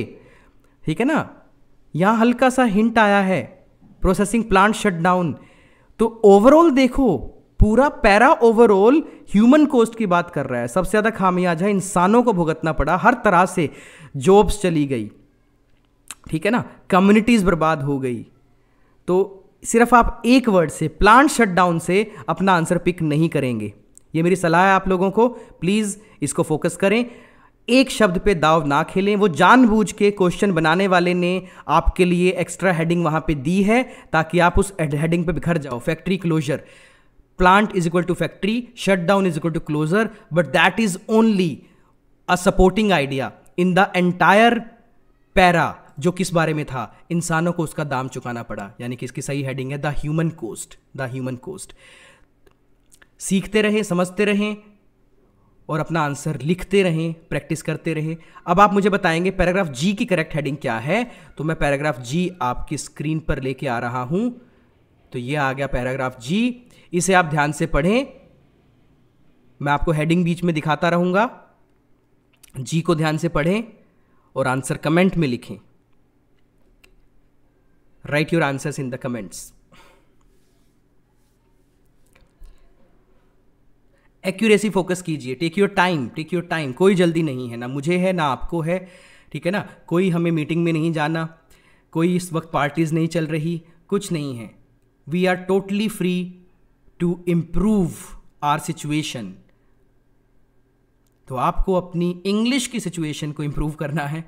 ठीक है ना यहां हल्का सा हिंट आया है प्रोसेसिंग प्लांट शटडाउन तो ओवरऑल देखो पूरा पैरा ओवरऑल ह्यूमन कोस्ट की बात कर रहा है सबसे ज़्यादा खामियाजा इंसानों को भुगतना पड़ा हर तरह से जॉब्स चली गई ठीक है ना कम्युनिटीज़ बर्बाद हो गई तो सिर्फ आप एक वर्ड से प्लांट शटडाउन से अपना आंसर पिक नहीं करेंगे ये मेरी सलाह है आप लोगों को प्लीज़ इसको फोकस करें एक शब्द पे दाव ना खेलें वो जानबूझ के क्वेश्चन बनाने वाले ने आपके लिए एक्स्ट्रा हेडिंग वहां पे दी है ताकि आप उस हेडिंग पे बिखर जाओ factory closure plant is equal to factory shut down is equal to closure but that is only a supporting idea in the entire para जो किस बारे में था इंसानों को उसका दाम चुकाना पड़ा यानी कि इसकी सही हेडिंग है the human cost the human cost सीखते रहें समझते रहें और अपना आंसर लिखते रहें प्रैक्टिस करते रहें अब आप मुझे बताएंगे पैराग्राफ जी की करेक्ट हेडिंग क्या है तो मैं पैराग्राफ जी आपकी स्क्रीन पर लेके आ रहा हूं तो ये आ गया पैराग्राफ जी इसे आप ध्यान से पढ़ें मैं आपको हेडिंग बीच में दिखाता रहूंगा जी को ध्यान से पढ़ें और आंसर कमेंट में लिखें write your answers in the comments accuracy focus कीजिए take your time take your time कोई जल्दी नहीं है ना मुझे है ना आपको है ठीक है ना कोई हमें मीटिंग में नहीं जाना कोई इस वक्त पार्टीज़ नहीं चल रही कुछ नहीं है we are totally free to improve our situation तो आपको अपनी इंग्लिश की सिचुएशन को इम्प्रूव करना है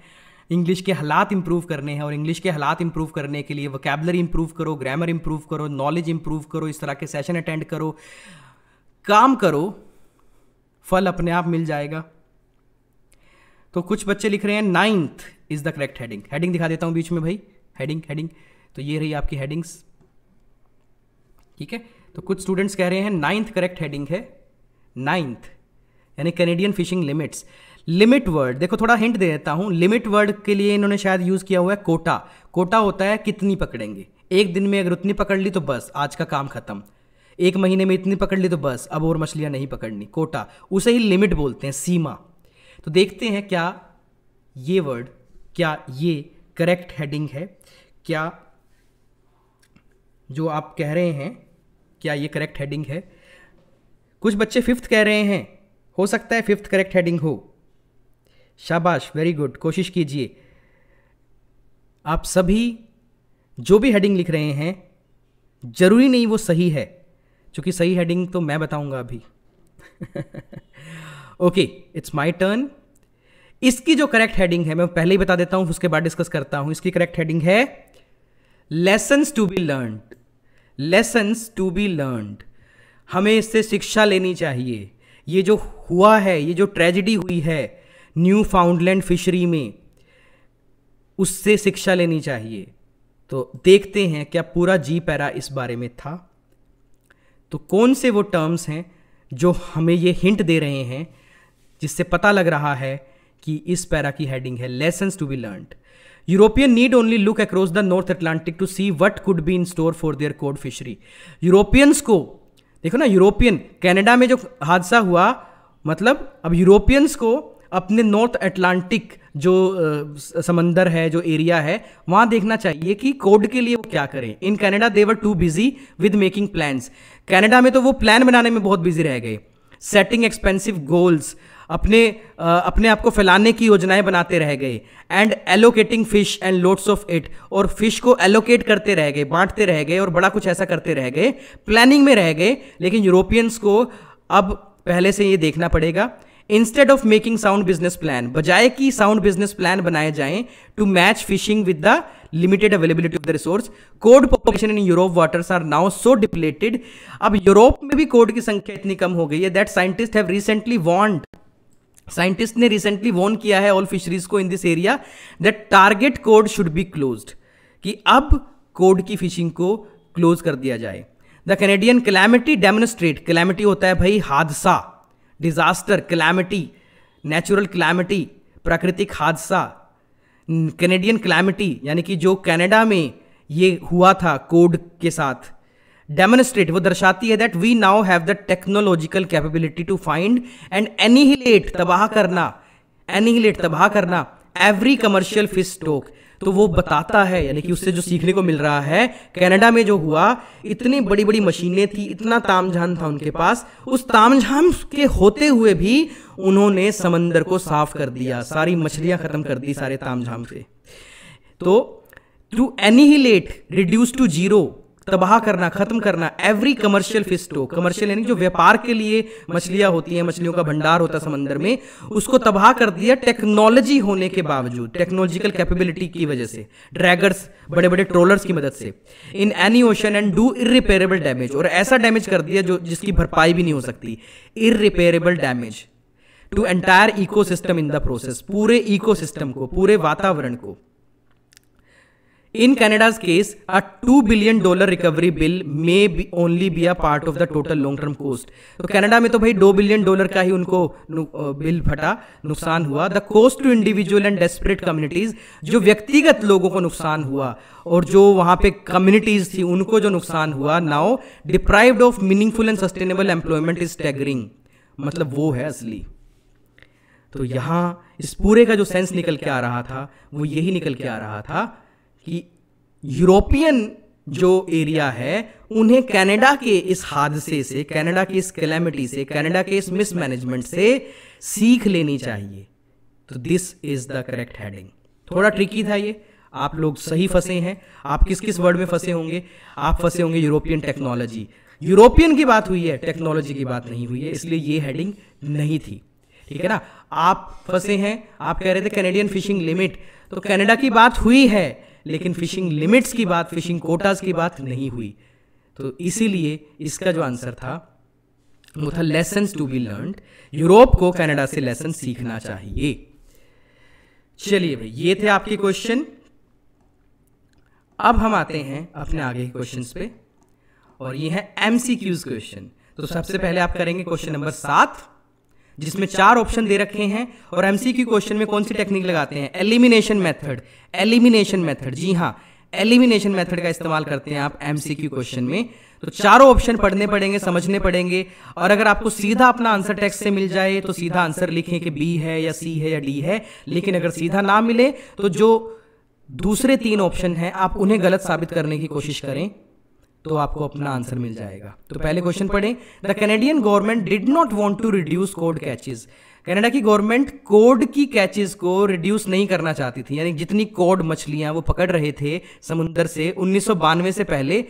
इंग्लिश के हालात इम्प्रूव करने हैं और इंग्लिश के हालात इम्प्रूव करने के लिए वकेबलरी इम्प्रूव करो ग्रामर इम्प्रूव करो नॉलेज इम्प्रूव करो इस तरह के सेशन अटेंड करो काम करो फल अपने आप मिल जाएगा तो कुछ बच्चे लिख रहे हैं ninth is the correct heading heading दिखा देता हूं बीच में भाई हेडिंग हेडिंग तो ये रही आपकी हेडिंग्स ठीक है तो कुछ स्टूडेंट्स कह रहे हैं नाइन्थ करेक्ट हेडिंग है नाइन्थ यानी Canadian fishing limits limit word देखो थोड़ा हिंट दे देता हूं लिमिट वर्ड के लिए इन्होंने शायद यूज़ किया हुआ है कोटा कोटा होता है कितनी पकड़ेंगे एक दिन में अगर उतनी पकड़ ली तो बस आज का काम खत्म एक महीने में इतनी पकड़ ली तो बस अब और मछलियां नहीं पकड़नी कोटा उसे ही लिमिट बोलते हैं सीमा तो देखते हैं क्या ये वर्ड क्या ये करेक्ट हेडिंग है क्या जो आप कह रहे हैं क्या ये करेक्ट हेडिंग है कुछ बच्चे फिफ्थ कह रहे हैं हो सकता है फिफ्थ करेक्ट हेडिंग हो शाबाश वेरी गुड कोशिश कीजिए आप सभी जो भी हेडिंग लिख रहे हैं ज़रूरी नहीं वो सही है चूंकि सही हेडिंग तो मैं बताऊंगा अभी ओके इट्स माई टर्न इसकी जो करेक्ट हेडिंग है मैं पहले ही बता देता हूं उसके बाद डिस्कस करता हूं इसकी करेक्ट हेडिंग है lessons to be learn lessons to be learn हमें इससे शिक्षा लेनी चाहिए ये जो हुआ है ये जो ट्रेजिडी हुई है न्यू फाउंडलैंड फिशरी में उससे शिक्षा लेनी चाहिए तो देखते हैं क्या पूरा जी पैरा इस बारे में था तो कौन से वो टर्म्स हैं जो हमें ये हिंट दे रहे हैं जिससे पता लग रहा है कि इस पैरा की हेडिंग है lesson to be learn European need only look across the North Atlantic to see what could be in store for their cod fishery Europeans को देखो ना यूरोपियन कैनेडा में जो हादसा हुआ मतलब अब यूरोपियंस को अपने नॉर्थ अटलांटिक जो समंदर है जो एरिया है वहाँ देखना चाहिए कि कोड के लिए वो क्या करें in Canada they were too busy with making plans Canada में तो वो प्लान बनाने में बहुत बिजी रह गए सेटिंग एक्सपेंसिव गोल्स अपने आ, अपने आप को फैलाने की योजनाएं बनाते रह गए and allocating fish and lots of it और फिश को एलोकेट करते रह गए बांटते रह गए और बड़ा कुछ ऐसा करते रह गए प्लानिंग में रह गए लेकिन यूरोपियंस को अब पहले से ये देखना पड़ेगा instead of making sound business plan बजाय कि साउंड बिजनेस प्लान बनाए जाएं to match fishing with the limited availability of the resource cod population in Europe waters are now so depleted अब यूरोप में भी कोड की संख्या इतनी कम हो गई है that scientist have recently want scientist ने रिसेंटली वॉर्न किया है ऑल फिशरीज को in this area that target cod should be close कि अब कोड की फिशिंग को क्लोज कर दिया जाए the Canadian calamity demonstrate calamity होता है भाई हादसा डिज़ास्टर क्लैमिटी नेचुरल क्लैमिटी प्राकृतिक हादसा कैनेडियन क्लैमिटी यानी कि जो कैनेडा में ये हुआ था कोड के साथ डेमोनस्ट्रेट वो दर्शाती है that we now have the technological capability to find and annihilate तबाह करना एनीहिलेट तबाह करना एवरी कमर्शियल फिश स्टोक तो वो बताता है यानी कि उससे जो सीखने को मिल रहा है कनाडा में जो हुआ इतनी बड़ी बड़ी मशीनें थी इतना तामझाम था उनके पास उस तामझाम के होते हुए भी उन्होंने समंदर को साफ कर दिया सारी मछलियां खत्म कर दी सारे तामझाम से तो too late reduce to zero तबाह करना खत्म करना एवरी कमर्शियल फिश फिस्टो कमर्शियल यानी जो व्यापार के लिए मछलियां होती हैं मछलियों का भंडार होता है समंदर में उसको तबाह कर दिया टेक्नोलॉजी होने के बावजूद टेक्नोलॉजिकल कैपेबिलिटी की वजह से ड्रैगर्स बड़े बड़े ट्रोलर्स की मदद से in any ocean and do irreparable damage और ऐसा डैमेज कर दिया जो जिसकी भरपाई भी नहीं हो सकती irreparable damage to entire ecosystem in the process पूरे इकोसिस्टम को पूरे वातावरण को In Canada's case, a $2 billion recovery bill may be only be a part of the total long term cost. तो कनाडा में तो भाई 2 बिलियन डॉलर का ही उनको बिल फटा नुकसान हुआ the cost to individual and desperate communities जो व्यक्तिगत लोगों को नुकसान हुआ और जो वहां पे कम्युनिटीज थी उनको जो नुकसान हुआ now deprived of meaningful and sustainable employment is staggering मतलब वो है असली तो यहां इस पूरे का जो सेंस निकल के आ रहा था वो यही निकल के आ रहा था यूरोपियन जो एरिया है उन्हें कनाडा के इस हादसे से कनाडा के इस कैलेमिटी से कनाडा के इस मिसमैनेजमेंट से सीख लेनी चाहिए तो this is the correct heading थोड़ा ट्रिकी था ये आप लोग सही फंसे हैं आप किस किस वर्ड में फंसे होंगे आप फंसे होंगे यूरोपियन टेक्नोलॉजी यूरोपियन की बात हुई है टेक्नोलॉजी की बात नहीं हुई है इसलिए ये हेडिंग नहीं थी ठीक है ना आप फंसे हैं आप कह रहे थे कैनेडियन फिशिंग लिमिट तो कनाडा की बात हुई है लेकिन फिशिंग लिमिट्स की बात फिशिंग कोटास की बात नहीं हुई तो इसीलिए इसका जो आंसर था वो था lesson to be learn Europe को कनाडा से लेसन सीखना चाहिए चलिए भाई ये थे आपके क्वेश्चन अब हम आते हैं अपने आगे के क्वेश्चन पे और ये है एमसीक्यूज क्यूज क्वेश्चन तो सबसे पहले आप करेंगे क्वेश्चन नंबर सात जिसमें चार ऑप्शन दे रखे हैं और एमसीक्यू क्वेश्चन में कौन सी टेक्निक लगाते हैं एलिमिनेशन मेथड एलिमिनेशन मेथड जी हाँ एलिमिनेशन मेथड का इस्तेमाल करते हैं आप एमसीक्यू क्वेश्चन में तो चारों ऑप्शन पढ़ने पड़ेंगे समझने पड़ेंगे और अगर आपको सीधा अपना आंसर टेक्स्ट से मिल जाए तो सीधा आंसर लिखें कि बी है या सी है या डी है लेकिन अगर सीधा ना मिले तो जो दूसरे तीन ऑप्शन हैं आप उन्हें गलत साबित करने की कोशिश करें तो आपको अपना आंसर मिल जाएगा तो पहले क्वेश्चन पढ़ें the Canadian government did not want to reduce cod catches Canada की गवर्नमेंट कोड की कैचेस को रिड्यूस नहीं करना चाहती थी यानी जितनी कोड मछलियां वो पकड़ रहे थे समुद्र से उन्नीस से पहले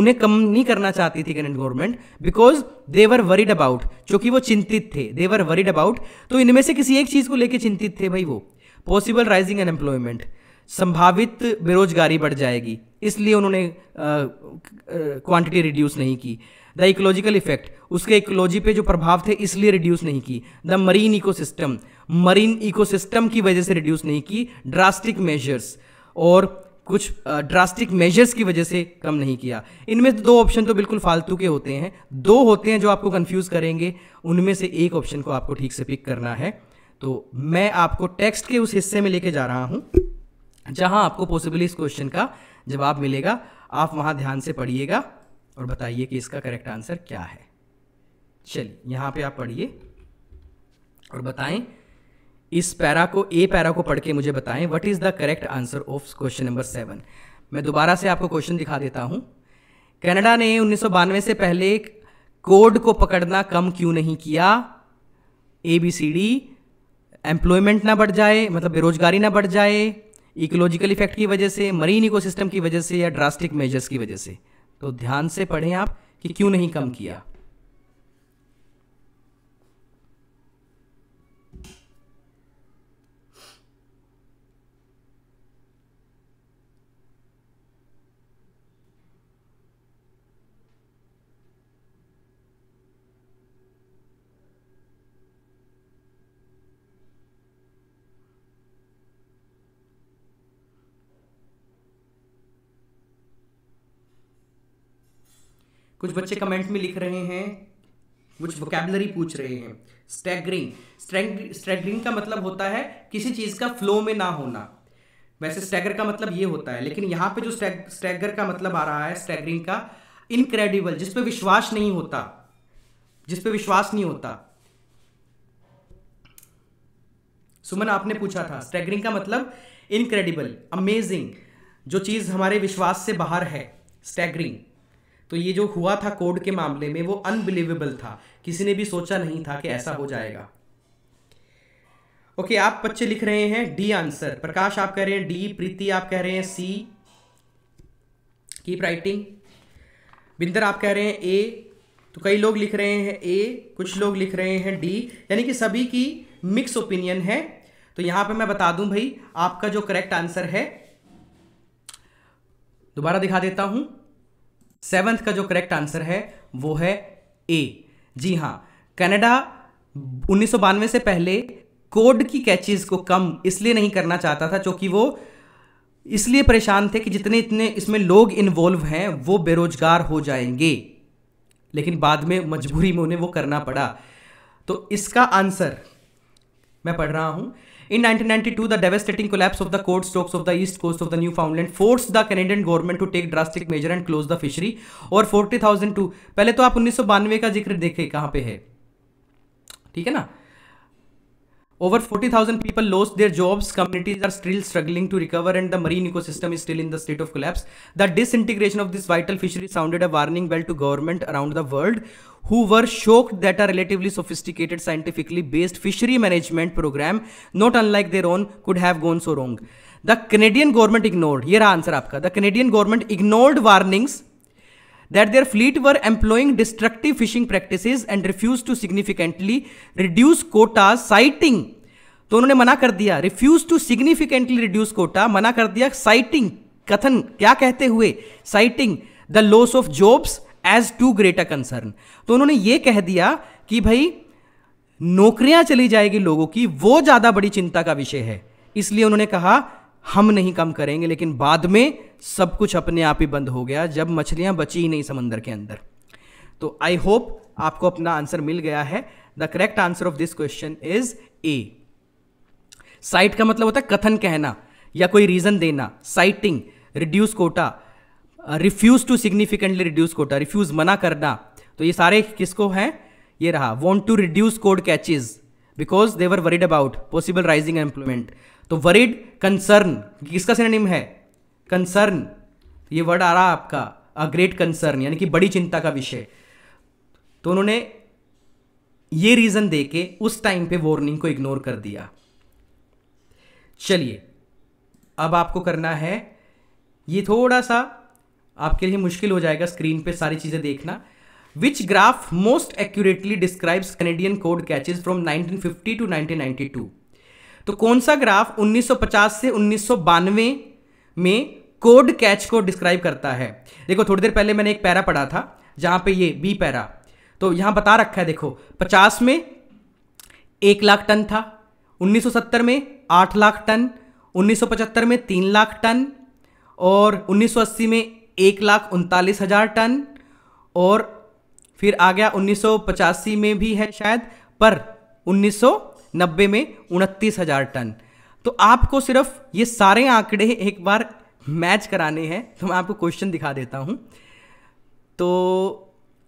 उन्हें कम नहीं करना चाहती थी Canada government because they were worried about चूंकि वो चिंतित थे दे वर वरीड अबाउट तो इनमें से किसी एक चीज़ को लेकर चिंतित थे भाई वो पॉसिबल राइजिंग अनएम्प्लॉयमेंट संभावित बेरोजगारी बढ़ जाएगी इसलिए उन्होंने क्वांटिटी रिड्यूस नहीं की द इकोलॉजिकल इफेक्ट उसके इकोलॉजी पे जो प्रभाव थे इसलिए रिड्यूस नहीं की the marine ecosystem marine ecosystem की वजह से रिड्यूस नहीं की ड्रास्टिक मेजर्स और कुछ ड्रास्टिक मेजर्स की वजह से कम नहीं किया इनमें से दो ऑप्शन तो बिल्कुल फालतू के होते हैं दो होते हैं जो आपको कंफ्यूज करेंगे उनमें से एक ऑप्शन को आपको ठीक से पिक करना है तो मैं आपको टेक्स्ट के उस हिस्से में लेके जा रहा हूँ जहां आपको पॉसिबली इस क्वेश्चन का जवाब मिलेगा आप वहां ध्यान से पढ़िएगा और बताइए कि इसका करेक्ट आंसर क्या है चलिए यहाँ पे आप पढ़िए और बताएं इस पैरा को ए पैरा को पढ़ के मुझे बताएं what is the correct answer of question number seven मैं दोबारा से आपको क्वेश्चन दिखा देता हूँ कनाडा ने उन्नीस से पहले कोड को पकड़ना कम क्यों नहीं किया A B C D employment ना बढ़ जाए मतलब बेरोजगारी ना बढ़ जाए इकोलॉजिकल इफेक्ट की वजह से मरीन इकोसिस्टम की वजह से या ड्रास्टिक मेजर्स की वजह से तो ध्यान से पढ़ें आप कि क्यों नहीं कम किया कुछ बच्चे कमेंट में लिख रहे हैं कुछ वोकेबलरी पूछ रहे हैं स्टैगरिंग स्टैगरिंग का मतलब होता है किसी चीज़ का फ्लो में ना होना वैसे स्टैगर का मतलब ये होता है लेकिन यहाँ पे जो स्टैगर का मतलब आ रहा है स्टैगरिंग का इनक्रेडिबल जिस पे विश्वास नहीं होता जिस पे विश्वास नहीं होता सुमन आपने पूछा था स्टैगरिंग का मतलब इनक्रेडिबल अमेजिंग जो चीज़ हमारे विश्वास से बाहर है स्टैगरिंग तो ये जो हुआ था कोड के मामले में वो अनबिलीवेबल था किसी ने भी सोचा नहीं था कि ऐसा हो जाएगा ओके okay, आप बच्चे लिख रहे हैं डी आंसर प्रकाश आप कह रहे हैं डी प्रीति आप कह रहे हैं सी कीप राइटिंग बिंदर आप कह रहे हैं ए तो कई लोग लिख रहे हैं ए कुछ लोग लिख रहे हैं डी यानी कि सभी की मिक्स ओपिनियन है तो यहां पे मैं बता दूं भाई आपका जो करेक्ट आंसर है दोबारा दिखा देता हूं सेवंथ का जो करेक्ट आंसर है वो है ए जी हाँ कनाडा उन्नीस से पहले कोड की कैचेस को कम इसलिए नहीं करना चाहता था क्योंकि वो इसलिए परेशान थे कि जितने इतने इसमें लोग इन्वॉल्व हैं वो बेरोजगार हो जाएंगे लेकिन बाद में मजबूरी में उन्हें वो करना पड़ा तो इसका आंसर मैं पढ़ रहा हूं In 1992, the devastating collapse of the court stocks of the east coast of the Newfoundland forced the Canadian government to take drastic measure and close the fishery. Or 40,000 to पहले तो आप 1992 का जिक्र देखें कहाँ पे है ठीक है ना Over 40,000 people lost their jobs. Communities are still struggling to recover, and the marine ecosystem is still in the state of collapse. The disintegration of this vital fishery sounded a warning bell to government around the world who were shocked that a relatively sophisticated scientifically based fishery management program not unlike their own could have gone so wrong the canadian government ignored ye raha answer aapka the canadian government ignored warnings that their fleet were employing destructive fishing practices and refused to significantly reduce quotas citing तो उन्होंने मना कर दिया refuse to significantly reduce quota मना कर दिया citing कथन क्या कहते हुए citing the loss of jobs as too great a concern तो उन्होंने ये कह दिया कि भाई नौकरियां चली जाएगी लोगों की वो ज़्यादा बड़ी चिंता का विषय है इसलिए उन्होंने कहा हम नहीं कम करेंगे लेकिन बाद में सब कुछ अपने आप ही बंद हो गया जब मछलियां बची ही नहीं समंदर के अंदर तो आई होप आपको अपना आंसर मिल गया है the correct answer of this question is A cite का मतलब होता है कथन कहना या कोई रीजन देना citing reduce quota refuse to significantly reduce quota refuse मना करना तो ये सारे किसको हैं ये रहा want to reduce cod catches because they were worried about possible rising employment तो वरीड कंसर्न किसका सिनेम है कंसर्न ये वर्ड आ रहा आपका अ ग्रेट कंसर्न यानी कि बड़ी चिंता का विषय तो उन्होंने ये रीज़न दे के उस टाइम पे वार्निंग को इग्नोर कर दिया चलिए अब आपको करना है ये थोड़ा सा आपके लिए मुश्किल हो जाएगा स्क्रीन पे सारी चीज़ें देखना which graph most accurately describes Canadian cod catches from 1950 to 1992 तो कौन सा ग्राफ 1950 से उन्नीस में कोड कैच को डिस्क्राइब करता है देखो थोड़ी देर पहले मैंने एक पैरा पढ़ा था जहाँ पे ये बी पैरा तो यहाँ बता रखा है देखो 50 में एक लाख टन था 1970 में आठ लाख टन 1975 में तीन लाख टन और 1980 में एक लाख उनतालीस हज़ार टन और फिर आ गया 1985 में भी है शायद पर 1990 में उनतीस हज़ार टन तो आपको सिर्फ ये सारे आंकड़े एक बार मैच कराने हैं तो मैं आपको क्वेश्चन दिखा देता हूँ तो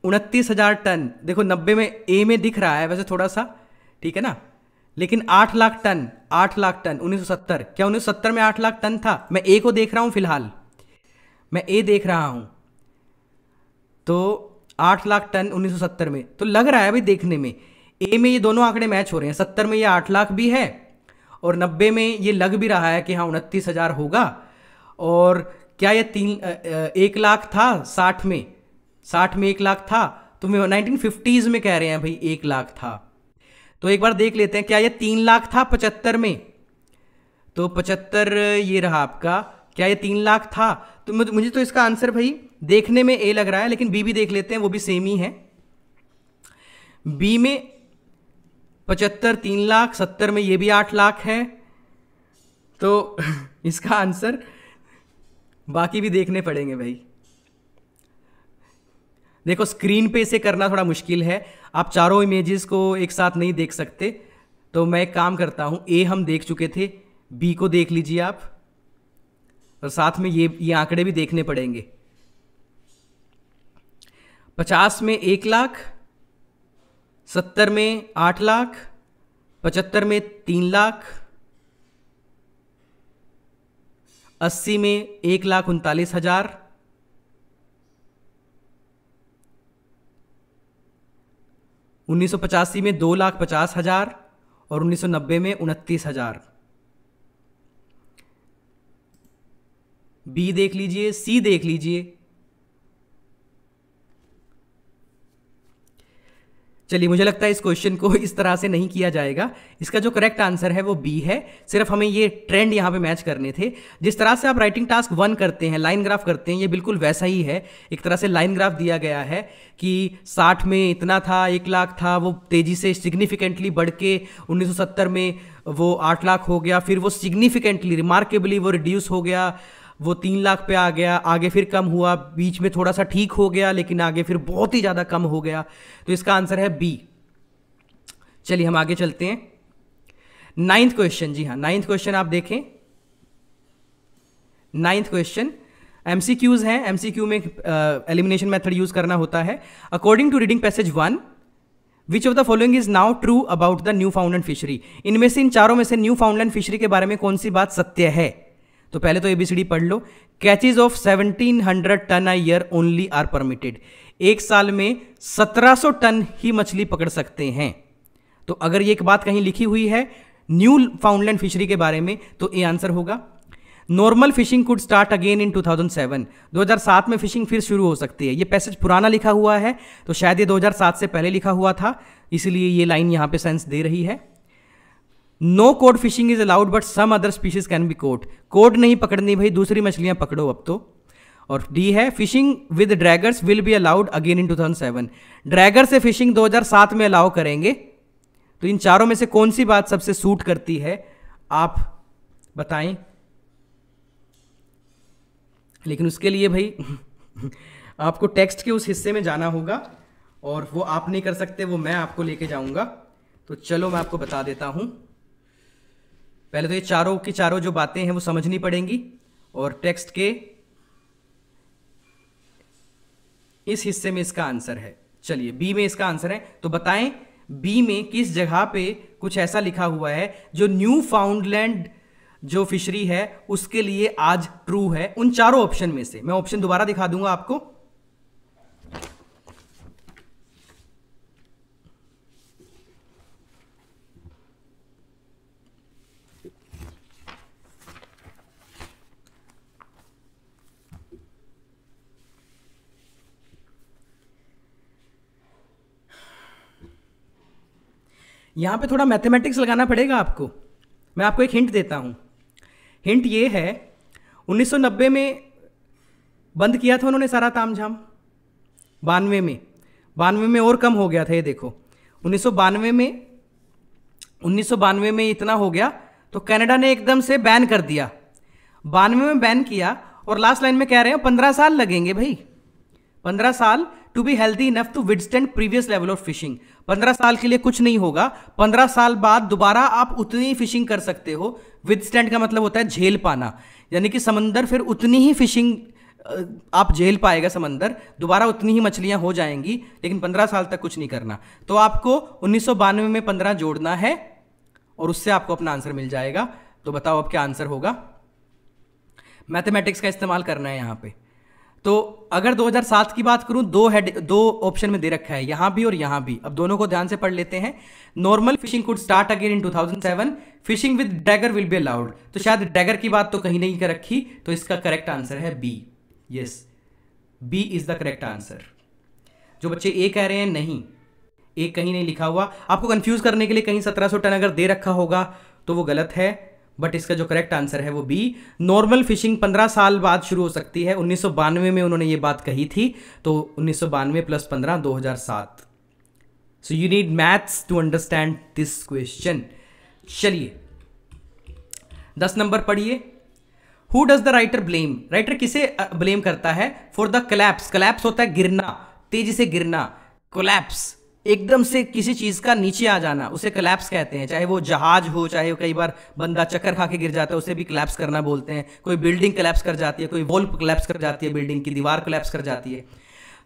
उनतीस हज़ार टन देखो नब्बे में ए में दिख रहा है वैसे थोड़ा सा ठीक है ना लेकिन आठ लाख टन आठ लाख टन 1970 क्या 1970 में आठ लाख टन था मैं ए को देख रहा हूँ फिलहाल मैं ए देख रहा हूँ तो आठ लाख टन उन्नीस सौ सत्तर में तो लग रहा है भाई देखने में ए में ये दोनों आंकड़े मैच हो रहे हैं सत्तर में ये आठ लाख भी है और नब्बे में ये लग भी रहा है कि हाँ उनतीस हज़ार होगा और क्या ये तीन एक लाख था साठ में साठ में एक लाख था तो मैं नाइनटीन फिफ्टीज़ में कह रहे हैं भाई एक लाख था तो एक बार देख लेते हैं क्या ये तीन लाख था पचहत्तर में तो पचहत्तर ये रहा आपका क्या ये तीन लाख था तो मुझे तो इसका आंसर भाई देखने में ए लग रहा है लेकिन बी भी देख लेते हैं वो भी सेम ही है बी में पचहत्तर तीन लाख सत्तर में ये भी आठ लाख है तो इसका आंसर बाकी भी देखने पड़ेंगे भाई देखो स्क्रीन पे इसे करना थोड़ा मुश्किल है आप चारों इमेजेस को एक साथ नहीं देख सकते तो मैं एक काम करता हूँ ए हम देख चुके थे बी को देख लीजिए आप और साथ में ये ये आंकड़े भी देखने पड़ेंगे पचास में एक लाख सत्तर में आठ लाख पचहत्तर में तीन लाख अस्सी में एक लाख उनतालीस हजार उन्नीस सौ पचासी में दो लाख पचास हजार और उन्नीस सौ नब्बे में उनतीस हजार बी देख लीजिए सी देख लीजिए चलिए मुझे लगता है इस क्वेश्चन को इस तरह से नहीं किया जाएगा इसका जो करेक्ट आंसर है वो बी है सिर्फ हमें ये ट्रेंड यहाँ पे मैच करने थे जिस तरह से आप राइटिंग टास्क वन करते हैं लाइन ग्राफ करते हैं ये बिल्कुल वैसा ही है एक तरह से लाइन ग्राफ दिया गया है कि साठ में इतना था एक लाख था वो तेज़ी से सिग्निफिकेंटली बढ़ के उन्नीस में वो आठ लाख हो गया फिर वो सिग्निफिकेंटली रिमार्केबली वो रिड्यूस हो गया वो तीन लाख पे आ गया आगे फिर कम हुआ बीच में थोड़ा सा ठीक हो गया लेकिन आगे फिर बहुत ही ज़्यादा कम हो गया तो इसका आंसर है बी चलिए हम आगे चलते हैं नाइन्थ क्वेश्चन जी हाँ नाइन्थ क्वेश्चन आप देखें ninth question M C Qs हैं एम सी क्यू में एलिमिनेशन मेथड यूज करना होता है according to reading passage one which of the following is now true about the Newfoundland fishery इनमें से इन चारों में से न्यू फाउंडलैंड फिशरी के बारे में कौन सी बात सत्य है तो पहले तो एबीसीडी पढ़ लो catches of 1700 ton a year only are permitted एक साल में 1700 टन ही मछली पकड़ सकते हैं तो अगर ये एक बात कहीं लिखी हुई है न्यू फाउंडलैंड फिशरी के बारे में तो ये आंसर होगा normal fishing could start again in 2007 2007 में फिशिंग फिर शुरू हो सकती है ये पैसेज पुराना लिखा हुआ है तो शायद ये 2007 से पहले लिखा हुआ था इसलिए ये लाइन यहाँ पे सेंस दे रही है no cod fishing is allowed but some other species can be cod cod नहीं पकड़नी भाई दूसरी मछलियां पकड़ो अब तो और डी है fishing with draggers will be allowed again in 2007 dragger से फिशिंग दो हजार सात में अलाउ करेंगे तो इन चारों में से कौन सी बात सबसे सूट करती है आप बताएं लेकिन उसके लिए भाई आपको टेक्स्ट के उस हिस्से में जाना होगा और वो आप नहीं कर सकते वो मैं आपको लेके जाऊंगा तो चलो मैं आपको बता देता हूँ पहले तो ये चारों की चारों जो बातें हैं वो समझनी पड़ेंगी और टेक्स्ट के इस हिस्से में इसका आंसर है चलिए बी में इसका आंसर है तो बताएं बी में किस जगह पे कुछ ऐसा लिखा हुआ है जो न्यू फाउंडलैंड जो फिशरी है उसके लिए आज ट्रू है उन चारों ऑप्शन में से मैं ऑप्शन दोबारा दिखा दूंगा आपको यहाँ पे थोड़ा मैथमेटिक्स लगाना पड़ेगा आपको मैं आपको एक हिंट देता हूँ हिंट ये है 1990 में बंद किया था उन्होंने सारा ताम झाम बानवे में बानवे में और कम हो गया था ये देखो उन्नीस में उन्नीस में इतना हो गया तो कनाडा ने एकदम से बैन कर दिया बानवे में बैन किया और लास्ट लाइन में कह रहे हैं पंद्रह साल लगेंगे भाई पंद्रह साल to be healthy enough to stand previous level of fishing पंद्रह साल के लिए कुछ नहीं होगा पंद्रह साल बाद दोबारा आप उतनी ही फिशिंग कर सकते हो विदस्टैंड का मतलब होता है झेल पाना यानी कि समंदर फिर उतनी ही फिशिंग आप झेल पाएगा समंदर दोबारा उतनी ही मछलियां हो जाएंगी लेकिन पंद्रह साल तक कुछ नहीं करना तो आपको उन्नीस में पंद्रह जोड़ना है और उससे आपको अपना आंसर मिल जाएगा तो बताओ अब क्या आंसर होगा मैथमेटिक्स का इस्तेमाल करना है यहाँ पे तो अगर 2007 की बात करूं दो हेड दो ऑप्शन में दे रखा है यहां भी और यहां भी अब दोनों को ध्यान से पढ़ लेते हैं normal fishing could start again in 2007 fishing with dagger will be allowed तो शायद डैगर की बात तो कहीं नहीं कर रखी तो इसका करेक्ट आंसर है B yes B is the correct answer जो बच्चे ए कह रहे हैं नहीं ए कहीं नहीं लिखा हुआ आपको कंफ्यूज करने के लिए कहीं सत्रह टन अगर दे रखा होगा तो वो गलत है बट इसका जो करेक्ट आंसर है वो बी नॉर्मल फिशिंग पंद्रह साल बाद शुरू हो सकती है उन्नीस में उन्होंने ये बात कही थी तो उन्नीस प्लस पंद्रह दो so you need maths to understand this question चलिए दस नंबर पढ़िए who does the writer blame writer किसे ब्लेम करता है फॉर द कलैप्स कलैप्स होता है गिरना तेजी से गिरना कोलैप्स एकदम से किसी चीज़ का नीचे आ जाना उसे कलैप्स कहते हैं चाहे वो जहाज हो चाहे कई बार बंदा चक्कर खा के गिर जाता है उसे भी कलैप्स करना बोलते हैं कोई बिल्डिंग कलैप्स कर जाती है कोई वॉल कलैप्स कर जाती है बिल्डिंग की दीवार कलैप्स कर जाती है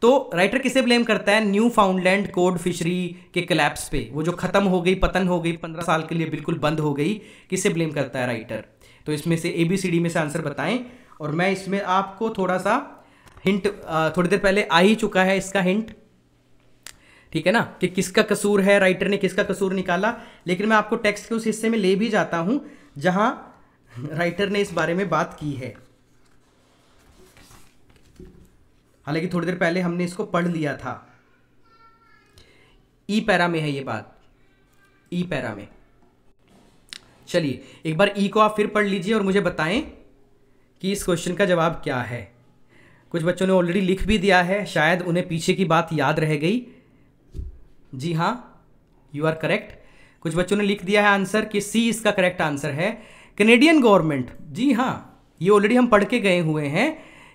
तो राइटर किसे ब्लेम करता है न्यू फाउंडलैंड कोड फिशरी के कलैप्स पे वो जो खत्म हो गई पतन हो गई पंद्रह साल के लिए बिल्कुल बंद हो गई किसे ब्लेम करता है राइटर तो इसमें से ए बी सी डी में से आंसर बताएं और मैं इसमें आपको थोड़ा सा हिंट थोड़ी देर पहले आ ही चुका है इसका हिंट ठीक है ना कि किसका कसूर है राइटर ने किसका कसूर निकाला लेकिन मैं आपको टेक्स्ट के उस हिस्से में ले भी जाता हूं जहां राइटर ने इस बारे में बात की है हालांकि थोड़ी देर पहले हमने इसको पढ़ लिया था ई पैरा में है ये बात ई पैरा में चलिए एक बार ई को आप फिर पढ़ लीजिए और मुझे बताएं कि इस क्वेश्चन का जवाब क्या है कुछ बच्चों ने ऑलरेडी लिख भी दिया है शायद उन्हें पीछे की बात याद रह गई जी हाँ यू आर करेक्ट कुछ बच्चों ने लिख दिया है आंसर कि सी इसका करेक्ट आंसर है कनेडियन गवर्नमेंट जी हाँ ये ऑलरेडी हम पढ़ के गए हुए हैं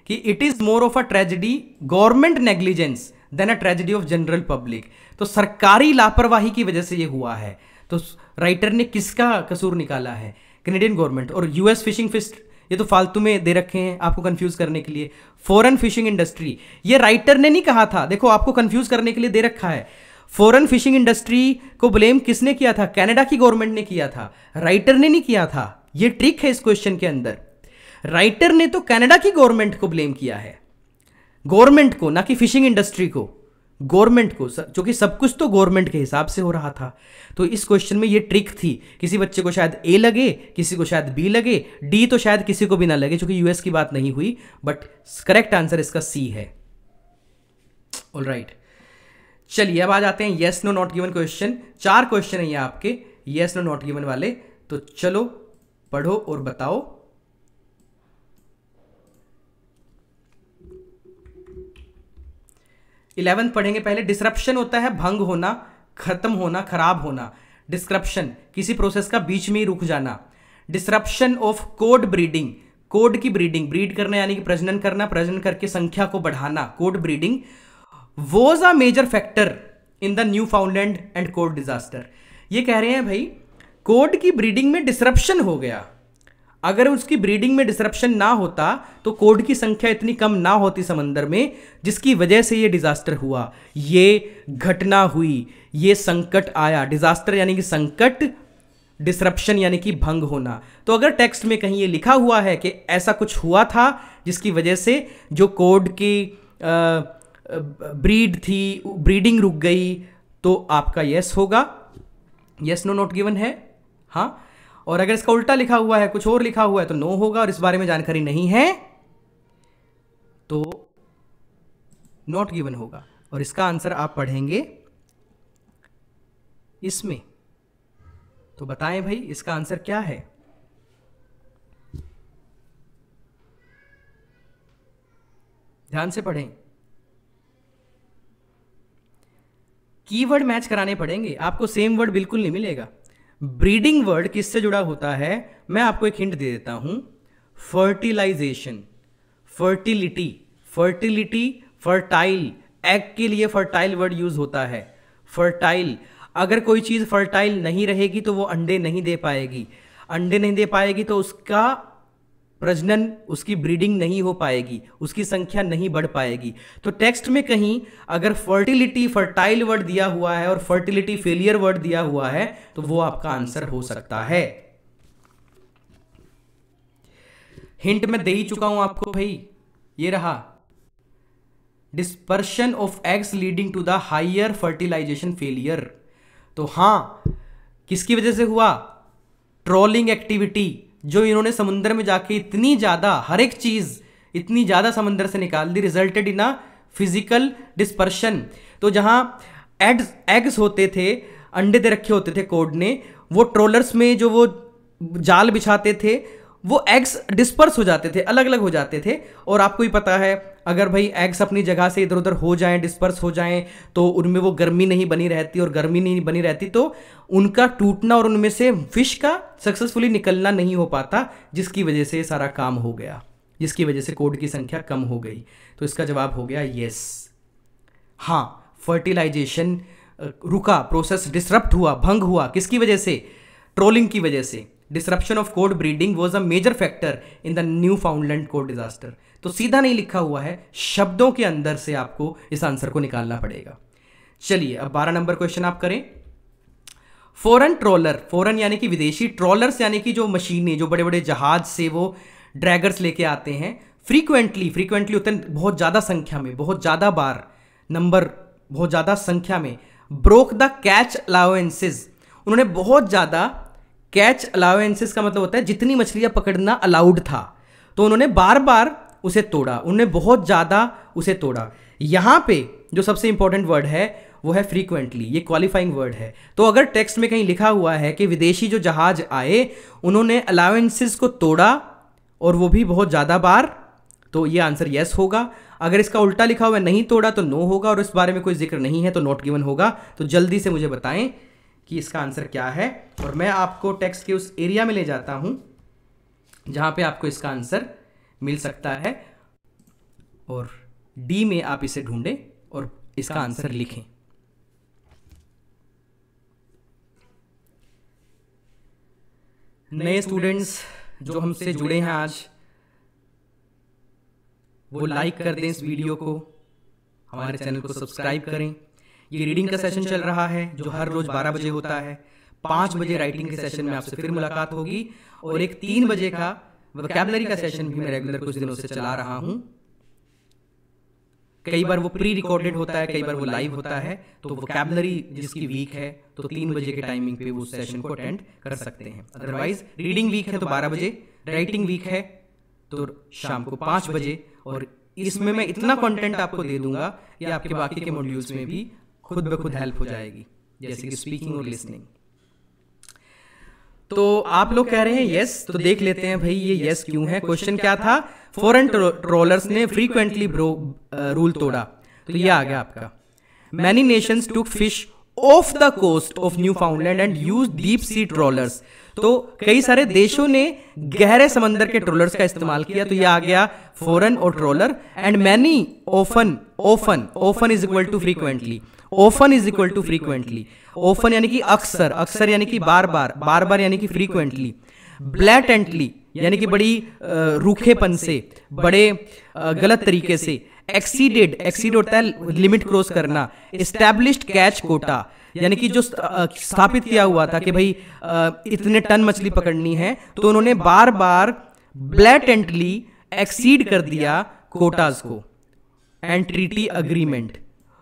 कि it is more of a tragedy government negligence than a tragedy of general public तो सरकारी लापरवाही की वजह से ये हुआ है तो राइटर ने किसका कसूर निकाला है कनेडियन गवर्नमेंट और यूएस फिशिंग फिस्ट ये तो फालतू में दे रखे हैं आपको कंफ्यूज करने के लिए फॉरेन फिशिंग इंडस्ट्री ये राइटर ने नहीं कहा था देखो आपको कंफ्यूज करने के लिए दे रखा है फॉरेन फिशिंग इंडस्ट्री को ब्लेम किसने किया था कनाडा की गवर्नमेंट ने किया था राइटर ने नहीं किया था ये ट्रिक है इस क्वेश्चन के अंदर राइटर ने तो कनाडा की गवर्नमेंट को ब्लेम किया है गवर्नमेंट को ना कि फिशिंग इंडस्ट्री को गवर्नमेंट को जो कि सब कुछ तो गवर्नमेंट के हिसाब से हो रहा था तो इस क्वेश्चन में ये ट्रिक थी किसी बच्चे को शायद ए लगे किसी को शायद बी लगे डी तो शायद किसी को भी ना लगे क्योंकि यूएस की बात नहीं हुई बट करेक्ट आंसर इसका सी है ऑल राइट right. चलिए अब आ जाते हैं yes no not given question चार क्वेश्चन है ये आपके येस नो नॉट गिवन वाले तो चलो पढ़ो और बताओ इलेवेंथ पढ़ेंगे पहले डिस्क्रप्शन होता है भंग होना खत्म होना खराब होना डिस्क्रप्शन किसी प्रोसेस का बीच में ही रुक जाना disruption of cod breeding cod की ब्रीडिंग ब्रीड करना यानी कि प्रजनन करना प्रजनन करके संख्या को बढ़ाना cod breeding was a major factor in the Newfoundland and cod disaster ये कह रहे हैं भाई कोड की ब्रीडिंग में डिसरप्शन हो गया अगर उसकी ब्रीडिंग में डिसरप्शन ना होता तो कोड की संख्या इतनी कम ना होती समंदर में जिसकी वजह से ये डिजास्टर हुआ ये घटना हुई ये संकट आया डिजास्टर यानी कि संकट डिसरप्शन यानी कि भंग होना तो अगर टेक्स्ट में कहीं ये लिखा हुआ है कि ऐसा कुछ हुआ था जिसकी वजह से जो कोड की आ, ब्रीड थी ब्रीडिंग रुक गई तो आपका यस होगा यस नो नॉट गिवन है हाँ और अगर इसका उल्टा लिखा हुआ है कुछ और लिखा हुआ है तो नो होगा और इस बारे में जानकारी नहीं है तो नॉट गिवन होगा और इसका आंसर आप पढ़ेंगे इसमें तो बताएं भाई इसका आंसर क्या है ध्यान से पढ़ें कीवर्ड मैच कराने पड़ेंगे आपको सेम वर्ड बिल्कुल नहीं मिलेगा ब्रीडिंग वर्ड किससे जुड़ा होता है मैं आपको एक हिंट दे देता हूं fertilization fertility fertility fertile egg के लिए फर्टाइल वर्ड यूज होता है फर्टाइल अगर कोई चीज़ फर्टाइल नहीं रहेगी तो वो अंडे नहीं दे पाएगी अंडे नहीं दे पाएगी तो उसका प्रजनन उसकी ब्रीडिंग नहीं हो पाएगी उसकी संख्या नहीं बढ़ पाएगी तो टेक्स्ट में कहीं अगर फर्टिलिटी फर्टाइल वर्ड दिया हुआ है और फर्टिलिटी फेलियर वर्ड दिया हुआ है तो वो आपका आंसर हो सकता है हिंट में दे ही चुका हूं आपको भाई ये रहा dispersion of eggs leading to the higher fertilization failure तो हां किसकी वजह से हुआ ट्रोलिंग एक्टिविटी जो इन्होंने समुद्र में जाके इतनी ज़्यादा हर एक चीज़ इतनी ज़्यादा समुद्र से निकाल दी resulted in a physical dispersion तो जहाँ एड्स एग्स होते थे अंडे दे रखे होते थे कोड ने वो ट्रोलर्स में जो वो जाल बिछाते थे वो एग्स डिस्पर्स हो जाते थे अलग अलग हो जाते थे और आपको ही पता है अगर भाई एग्स अपनी जगह से इधर उधर हो जाएं डिस्पर्स हो जाएं तो उनमें वो गर्मी नहीं बनी रहती और गर्मी नहीं बनी रहती तो उनका टूटना और उनमें से फिश का सक्सेसफुली निकलना नहीं हो पाता जिसकी वजह से सारा काम हो गया जिसकी वजह से कोड की संख्या कम हो गई तो इसका जवाब हो गया येस हाँ फर्टिलाइजेशन रुका प्रोसेस डिस्टरप्ट हुआ भंग हुआ किसकी वजह से ट्रोलिंग की वजह से disruption of cod breeding was a major factor in the Newfoundland cod disaster तो सीधा नहीं लिखा हुआ है शब्दों के अंदर से आपको इस आंसर को निकालना पड़ेगा चलिए अब बारह नंबर क्वेश्चन आप करें फॉरन ट्रॉलर फॉरन यानी कि विदेशी ट्रॉलर्स यानी कि जो मशीनें जो बड़े बड़े जहाज से वो ड्रैगर्स लेके आते हैं फ्रीक्वेंटली फ्रीक्वेंटली उतने बहुत ज़्यादा संख्या में बहुत ज़्यादा बार नंबर बहुत ज़्यादा संख्या में ब्रोक द कैच अलाउेंसेज उन्होंने बहुत ज़्यादा कैच अलाउेंसेस का मतलब होता है जितनी मछलियां पकड़ना अलाउड था तो उन्होंने बार बार उसे तोड़ा उन्होंने बहुत ज़्यादा उसे तोड़ा यहाँ पे जो सबसे इंपॉर्टेंट वर्ड है वो है फ्रीक्वेंटली ये क्वालिफाइंग वर्ड है तो अगर टेक्स्ट में कहीं लिखा हुआ है कि विदेशी जो जहाज आए उन्होंने अलावेंसेस को तोड़ा और वो भी बहुत ज़्यादा बार तो ये आंसर येस होगा अगर इसका उल्टा लिखा हुआ नहीं तोड़ा तो नो होगा और इस बारे में कोई जिक्र नहीं है तो नॉट गिवन होगा तो जल्दी से मुझे बताएं कि इसका आंसर क्या है और मैं आपको टेक्स्ट के उस एरिया में ले जाता हूँ जहाँ पे आपको इसका आंसर मिल सकता है और डी में आप इसे ढूंढें और इसका आंसर लिखें नए स्टूडेंट्स जो हमसे जुड़े हैं आज वो लाइक कर दें इस वीडियो को हमारे चैनल को सब्सक्राइब करें ये रीडिंग का सेशन चल रहा है जो हर रोज बारह बजे होता है पांच बजे राइटिंग के सेशन में आपसे फिर मुलाकात होगी और एक तीन बजे का वोकेबलरी का सेशन भी मैं रेगुलर कुछ दिनों से चला रहा हूं कई बार वो प्री रिकॉर्डेड होता है कई बार वो लाइव होता है तो वो कैबलरी जिसकी वीक है तो तीन बजे के टाइमिंग पे वो सेशन को अटेंड कर सकते हैं अदरवाइज रीडिंग वीक है तो बारह बजे राइटिंग वीक है तो शाम को पांच बजे और इसमें मैं इतना कंटेंट आपको दे दूंगा या आपके बाकी के मॉड्यूल्स में भी खुद ब खुद हेल्प हो जाएगी जैसे कि स्पीकिंग और लिसनिंग तो आप लोग कह रहे हैं यस तो देख लेते हैं भाई ये यस क्यों है क्वेश्चन क्या था फॉरेन ट्रोलर्स ने फ्रीक्वेंटली रूल uh, तोड़ा तो ये आ गया आपका many nations took fish off the coast of Newfoundland and use deep sea trawlers तो कई सारे देशों ने गहरे समंदर के ट्रोलर्स का इस्तेमाल किया तो ये आ गया फॉरन और trawler and many often often often is equal to frequently often is equal to frequently often यानी कि अक्सर अक्सर यानी कि बार बार बार बार यानी कि फ्रीक्वेंटली ब्लैटेंटली यानी कि बड़ी रूखेपन से बड़े गलत तरीके से एक्सीडेड एक्सीड होता है लिमिट क्रॉस करना एस्टेब्लिश कैच कोटा यानी कि जो स्थापित किया हुआ था कि भाई इतने टन मछली पकड़नी है तो उन्होंने बार बार ब्लैटेंटली एक्सीड कर दिया कोटाज को एंड ट्रीटी अग्रीमेंट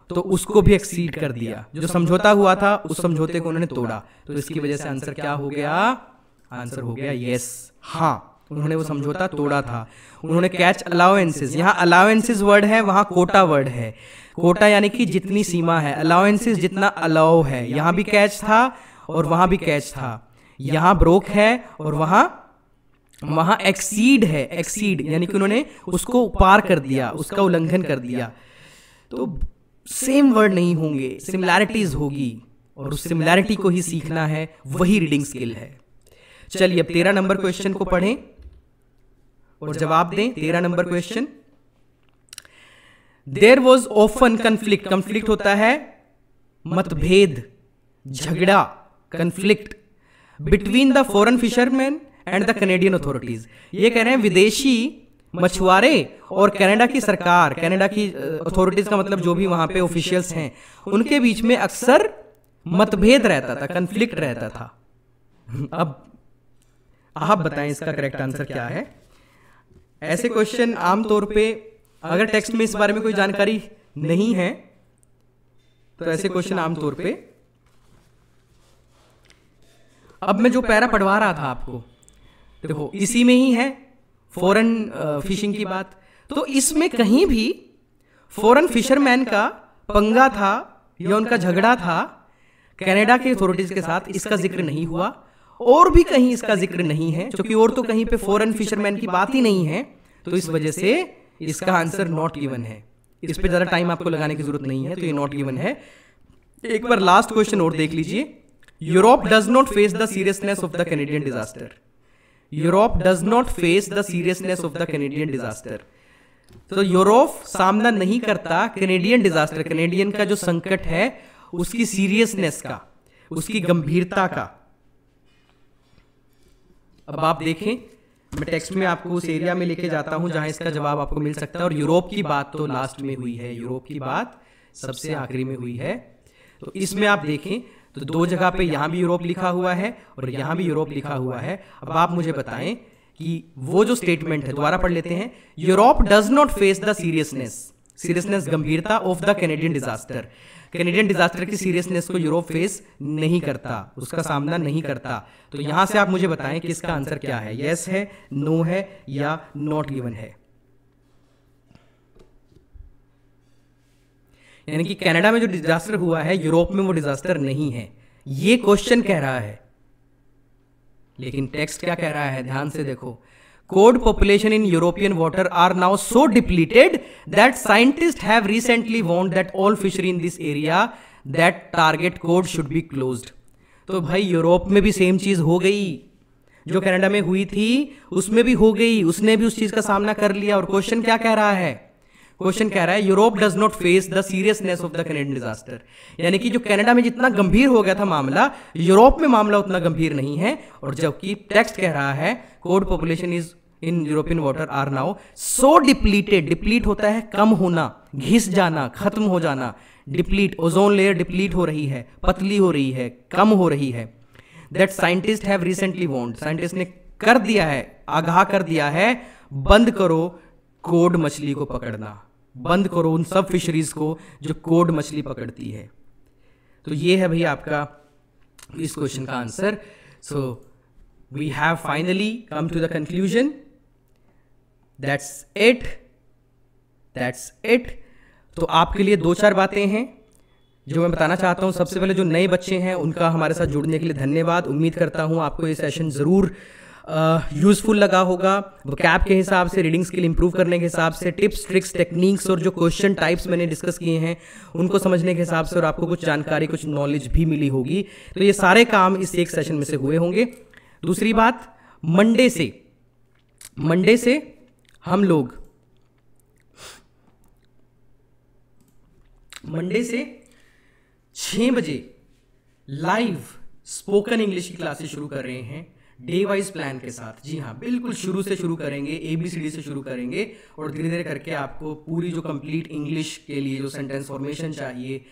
तो उसको भी एक्सीड कर दिया जो समझौता हुआ था उस समझौते को उन्होंने तोड़ा तो इसकी वजह से आंसर क्या हो गया आंसर हो गया यस हाँ उन्होंने वो समझौता तोड़ा था उन्होंने कैच अलाउेंसेज यहाँ अलाउेंसेज वर्ड है वहां कोटा वर्ड है कोटा यानी कि जितनी सीमा है अलाउेंसेज जितना अलाउ है यहां भी कैच था और वहां भी कैच था यहां ब्रोक है और वहां वहां एक्सीड है एक्सीड यानी कि उन्होंने उसको पार कर दिया उसका उल्लंघन कर दिया तो सेम वर्ड नहीं होंगे सिमिलैरिटीज होगी और उस सिमिलैरिटी को ही सीखना है वही रीडिंग स्किल है चलिए अब तेरह नंबर क्वेश्चन को पढ़ें और जवाब दें तेरह नंबर question there was often conflict conflict होता है मतभेद झगड़ा conflict between the foreign fishermen and the Canadian authorities ये कह रहे हैं विदेशी मछुआरे और कनाडा की सरकार कनाडा की अथॉरिटीज का मतलब जो भी वहां पे ऑफिशियल्स हैं उनके बीच में अक्सर मतभेद रहता था कंफ्लिक्ट रहता था अब आप बताएं इसका करेक्ट आंसर क्या है ऐसे क्वेश्चन आमतौर पे अगर टेक्स्ट में इस बारे में कोई जानकारी नहीं है तो ऐसे क्वेश्चन आमतौर पे अब मैं जो पैरा पढ़वा रहा था आपको देखो इसी में ही है फॉरन फिशिंग uh, की बात तो इसमें कहीं भी फॉरन फिशरमैन का पंगा था या उनका झगड़ा था कनाडा की अथॉरिटीज के साथ इसका जिक्र नहीं हुआ और भी कहीं इसका जिक्र नहीं है क्योंकि और तो कहीं पे फॉरेन फिशरमैन की बात ही नहीं है तो इस वजह से इसका आंसर नॉट गिवन है इस पे ज़्यादा टाइम आपको लगाने की जरूरत नहीं है तो ये नॉट गिवन है एक बार लास्ट क्वेश्चन और देख लीजिए Europe does not face the seriousness of the Canadian disaster Europe does not face the seriousness of the Canadian disaster तो यूरोप सामना नहीं करता कैनेडियन डिजास्टर कैनेडियन का जो संकट है उसकी सीरियसनेस का उसकी गंभीरता का अब आप देखें मैं टेक्स्ट में आपको उस एरिया में लेके जाता हूं जहां इसका जवाब आपको मिल सकता है और यूरोप की बात तो लास्ट में हुई है यूरोप की बात सबसे आखिरी में हुई है तो इसमें आप देखें तो दो जगह पे यहाँ भी यूरोप लिखा हुआ है और यहाँ भी यूरोप लिखा हुआ है अब आप मुझे बताएं कि वो जो स्टेटमेंट है दोबारा पढ़ लेते हैं Europe does not face the seriousness seriousness गंभीरता of the Canadian disaster Canadian disaster की सीरियसनेस को यूरोप फेस नहीं करता उसका सामना नहीं करता तो यहां से आप मुझे बताएं कि इसका आंसर क्या है यस yes है नो no है या नॉट गिवन है यानी कि कनाडा में जो डिजास्टर हुआ है यूरोप में वो डिजास्टर नहीं है ये क्वेश्चन कह रहा है लेकिन टेक्स्ट क्या कह रहा है ध्यान से देखो cod population in European water are now so depleted that scientist have recently want that all fishery in this area that target cod should be close तो भाई यूरोप में भी सेम चीज हो गई जो कनाडा में हुई थी उसमें भी हो गई उसने भी उस चीज का सामना कर लिया और क्वेश्चन क्या कह रहा है क्वेश्चन कह रहा है Europe does not face the seriousness of the Canadian disaster यानी कि जो कनाडा में जितना गंभीर हो गया था मामला यूरोप में मामला उतना गंभीर नहीं है और जबकि टेक्स्ट कह रहा है cod population is in European water are now so depleted deplete होता है कम होना घिस जाना खत्म हो जाना डिप्लीट ओजोन लेयर डिप्लीट हो रही है पतली हो रही है कम हो रही है that scientist have recently warned scientist ने कर दिया है आगाह कर दिया है बंद करो कोड मछली को पकड़ना बंद करो उन सब फिशरीज़ को जो कोड मछली पकड़ती है तो ये है भाई आपका इस क्वेश्चन का answer so we have finally come to the conclusion that's it that's it तो आपके लिए दो चार बातें हैं जो मैं बताना चाहता हूँ सबसे पहले जो नए बच्चे हैं उनका हमारे साथ जुड़ने के लिए धन्यवाद उम्मीद करता हूँ आपको ये सेशन ज़रूर यूज़फुल लगा होगा कैप के हिसाब से रीडिंग स्किल इंप्रूव करने के हिसाब से टिप्स ट्रिक्स टेक्निक्स और जो क्वेश्चन टाइप्स मैंने डिस्कस किए हैं उनको समझने के हिसाब से और आपको कुछ जानकारी कुछ नॉलेज भी मिली होगी तो ये सारे काम इस एक सेशन में से हुए होंगे दूसरी बात मंडे से मंडे से हम लोग मंडे से छः बजे लाइव स्पोकन इंग्लिश की क्लासेस शुरू कर रहे हैं डे वाइज प्लान के साथ जी हाँ बिल्कुल शुरू से शुरू करेंगे ए बी सी डी से शुरू करेंगे और धीरे धीरे करके आपको पूरी जो कंप्लीट इंग्लिश के लिए जो सेंटेंस फॉर्मेशन चाहिए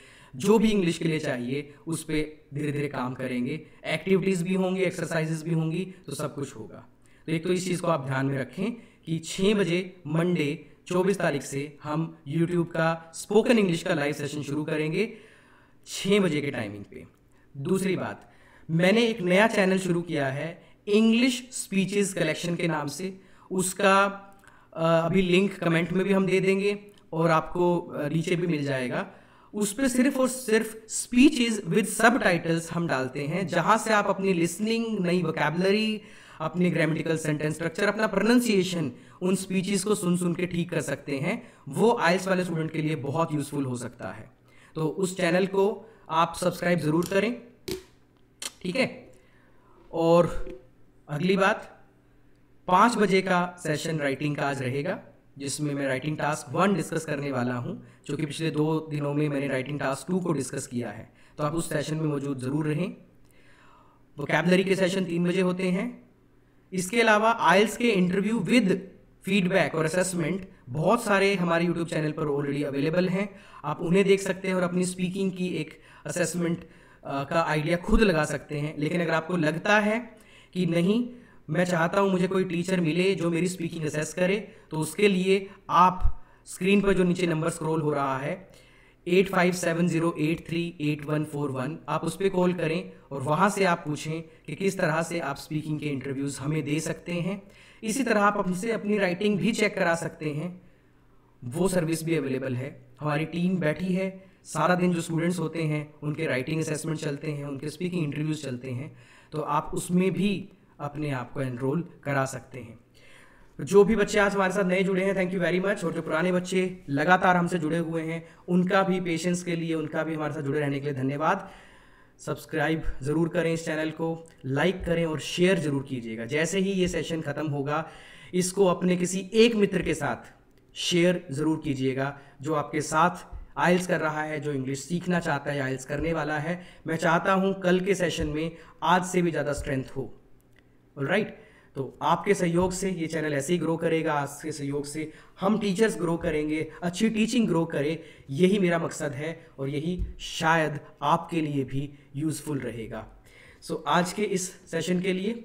जो भी इंग्लिश के लिए चाहिए उस पर धीरे धीरे काम करेंगे एक्टिविटीज़ भी होंगी एक्सरसाइजेज भी होंगी तो सब कुछ होगा तो एक तो इस चीज़ को आप ध्यान में रखें कि छः बजे मंडे चौबीस तारीख से हम यूट्यूब का स्पोकन इंग्लिश का लाइव सेशन शुरू करेंगे छः बजे के टाइमिंग पे दूसरी बात मैंने एक नया चैनल शुरू किया है इंग्लिश स्पीचेस कलेक्शन के नाम से उसका अभी लिंक कमेंट में भी हम दे देंगे और आपको नीचे भी मिल जाएगा उस पर सिर्फ और सिर्फ स्पीचेस विद सब टाइटल्स हम डालते हैं जहाँ से आप अपनी लिसनिंग नई वोकेबलरी अपने ग्रामेटिकल सेंटेंस स्ट्रक्चर अपना प्रोनाउंसिएशन उन स्पीचेस को सुन सुन के ठीक कर सकते हैं वो आइल्स वाले स्टूडेंट के लिए बहुत यूज़फुल हो सकता है तो उस चैनल को आप सब्सक्राइब ज़रूर करें ठीक है और अगली बात पाँच बजे का सेशन राइटिंग का आज रहेगा जिसमें मैं राइटिंग टास्क वन डिस्कस करने वाला हूँ जो कि पिछले दो दिनों में मैंने राइटिंग टास्क टू को डिस्कस किया है तो आप उस सेशन में मौजूद ज़रूर रहें कैबलरी के सेशन तीन बजे होते हैं इसके अलावा आयल्स के इंटरव्यू विद फीडबैक और असेसमेंट बहुत सारे हमारे यूट्यूब चैनल पर ऑलरेडी अवेलेबल हैं आप उन्हें देख सकते हैं और अपनी स्पीकिंग की एक असेसमेंट का आइडिया खुद लगा सकते हैं लेकिन अगर आपको लगता है कि नहीं मैं चाहता हूँ मुझे कोई टीचर मिले जो मेरी स्पीकिंग असेस करे तो उसके लिए आप स्क्रीन पर जो नीचे नंबर स्क्रॉल हो रहा है eight five seven zero eight three eight one four one आप उस पर कॉल करें और वहाँ से आप पूछें कि किस तरह से आप स्पीकिंग के इंटरव्यूज़ हमें दे सकते हैं इसी तरह आप हमसे अपनी राइटिंग भी चेक करा सकते हैं वो सर्विस भी अवेलेबल है हमारी टीम बैठी है सारा दिन जो स्टूडेंट्स होते हैं उनके राइटिंग असेसमेंट चलते हैं उनके स्पीकिंग इंटरव्यूज़ चलते हैं तो आप उसमें भी अपने आप को एनरोल करा सकते हैं जो भी बच्चे आज हमारे साथ नए जुड़े हैं थैंक यू वेरी मच और जो पुराने बच्चे लगातार हमसे जुड़े हुए हैं उनका भी पेशेंस के लिए उनका भी हमारे साथ जुड़े रहने के लिए धन्यवाद सब्सक्राइब ज़रूर करें इस चैनल को लाइक करें और शेयर ज़रूर कीजिएगा जैसे ही ये सेशन ख़त्म होगा इसको अपने किसी एक मित्र के साथ शेयर ज़रूर कीजिएगा जो आपके साथ आइल्स कर रहा है जो इंग्लिश सीखना चाहता है आइल्स करने वाला है मैं चाहता हूँ कल के सेशन में आज से भी ज़्यादा स्ट्रेंथ हो राइट right? तो आपके सहयोग से ये चैनल ऐसे ही ग्रो करेगा आपके सहयोग से हम टीचर्स ग्रो करेंगे अच्छी टीचिंग ग्रो करें यही मेरा मकसद है और यही शायद आपके लिए भी यूज़फुल रहेगा सो आज के इस सेशन के लिए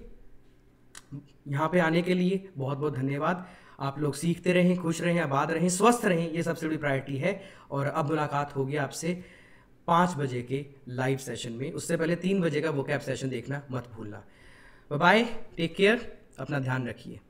यहाँ पे आने के लिए बहुत बहुत धन्यवाद आप लोग सीखते रहें खुश रहें आबाद रहें स्वस्थ रहें ये सबसे बड़ी प्रायोरिटी है और अब मुलाकात होगी आपसे पाँच बजे के लाइव सेशन में उससे पहले तीन बजे का वो कैब सेशन देखना मत भूलना बाय टेक केयर अपना ध्यान रखिए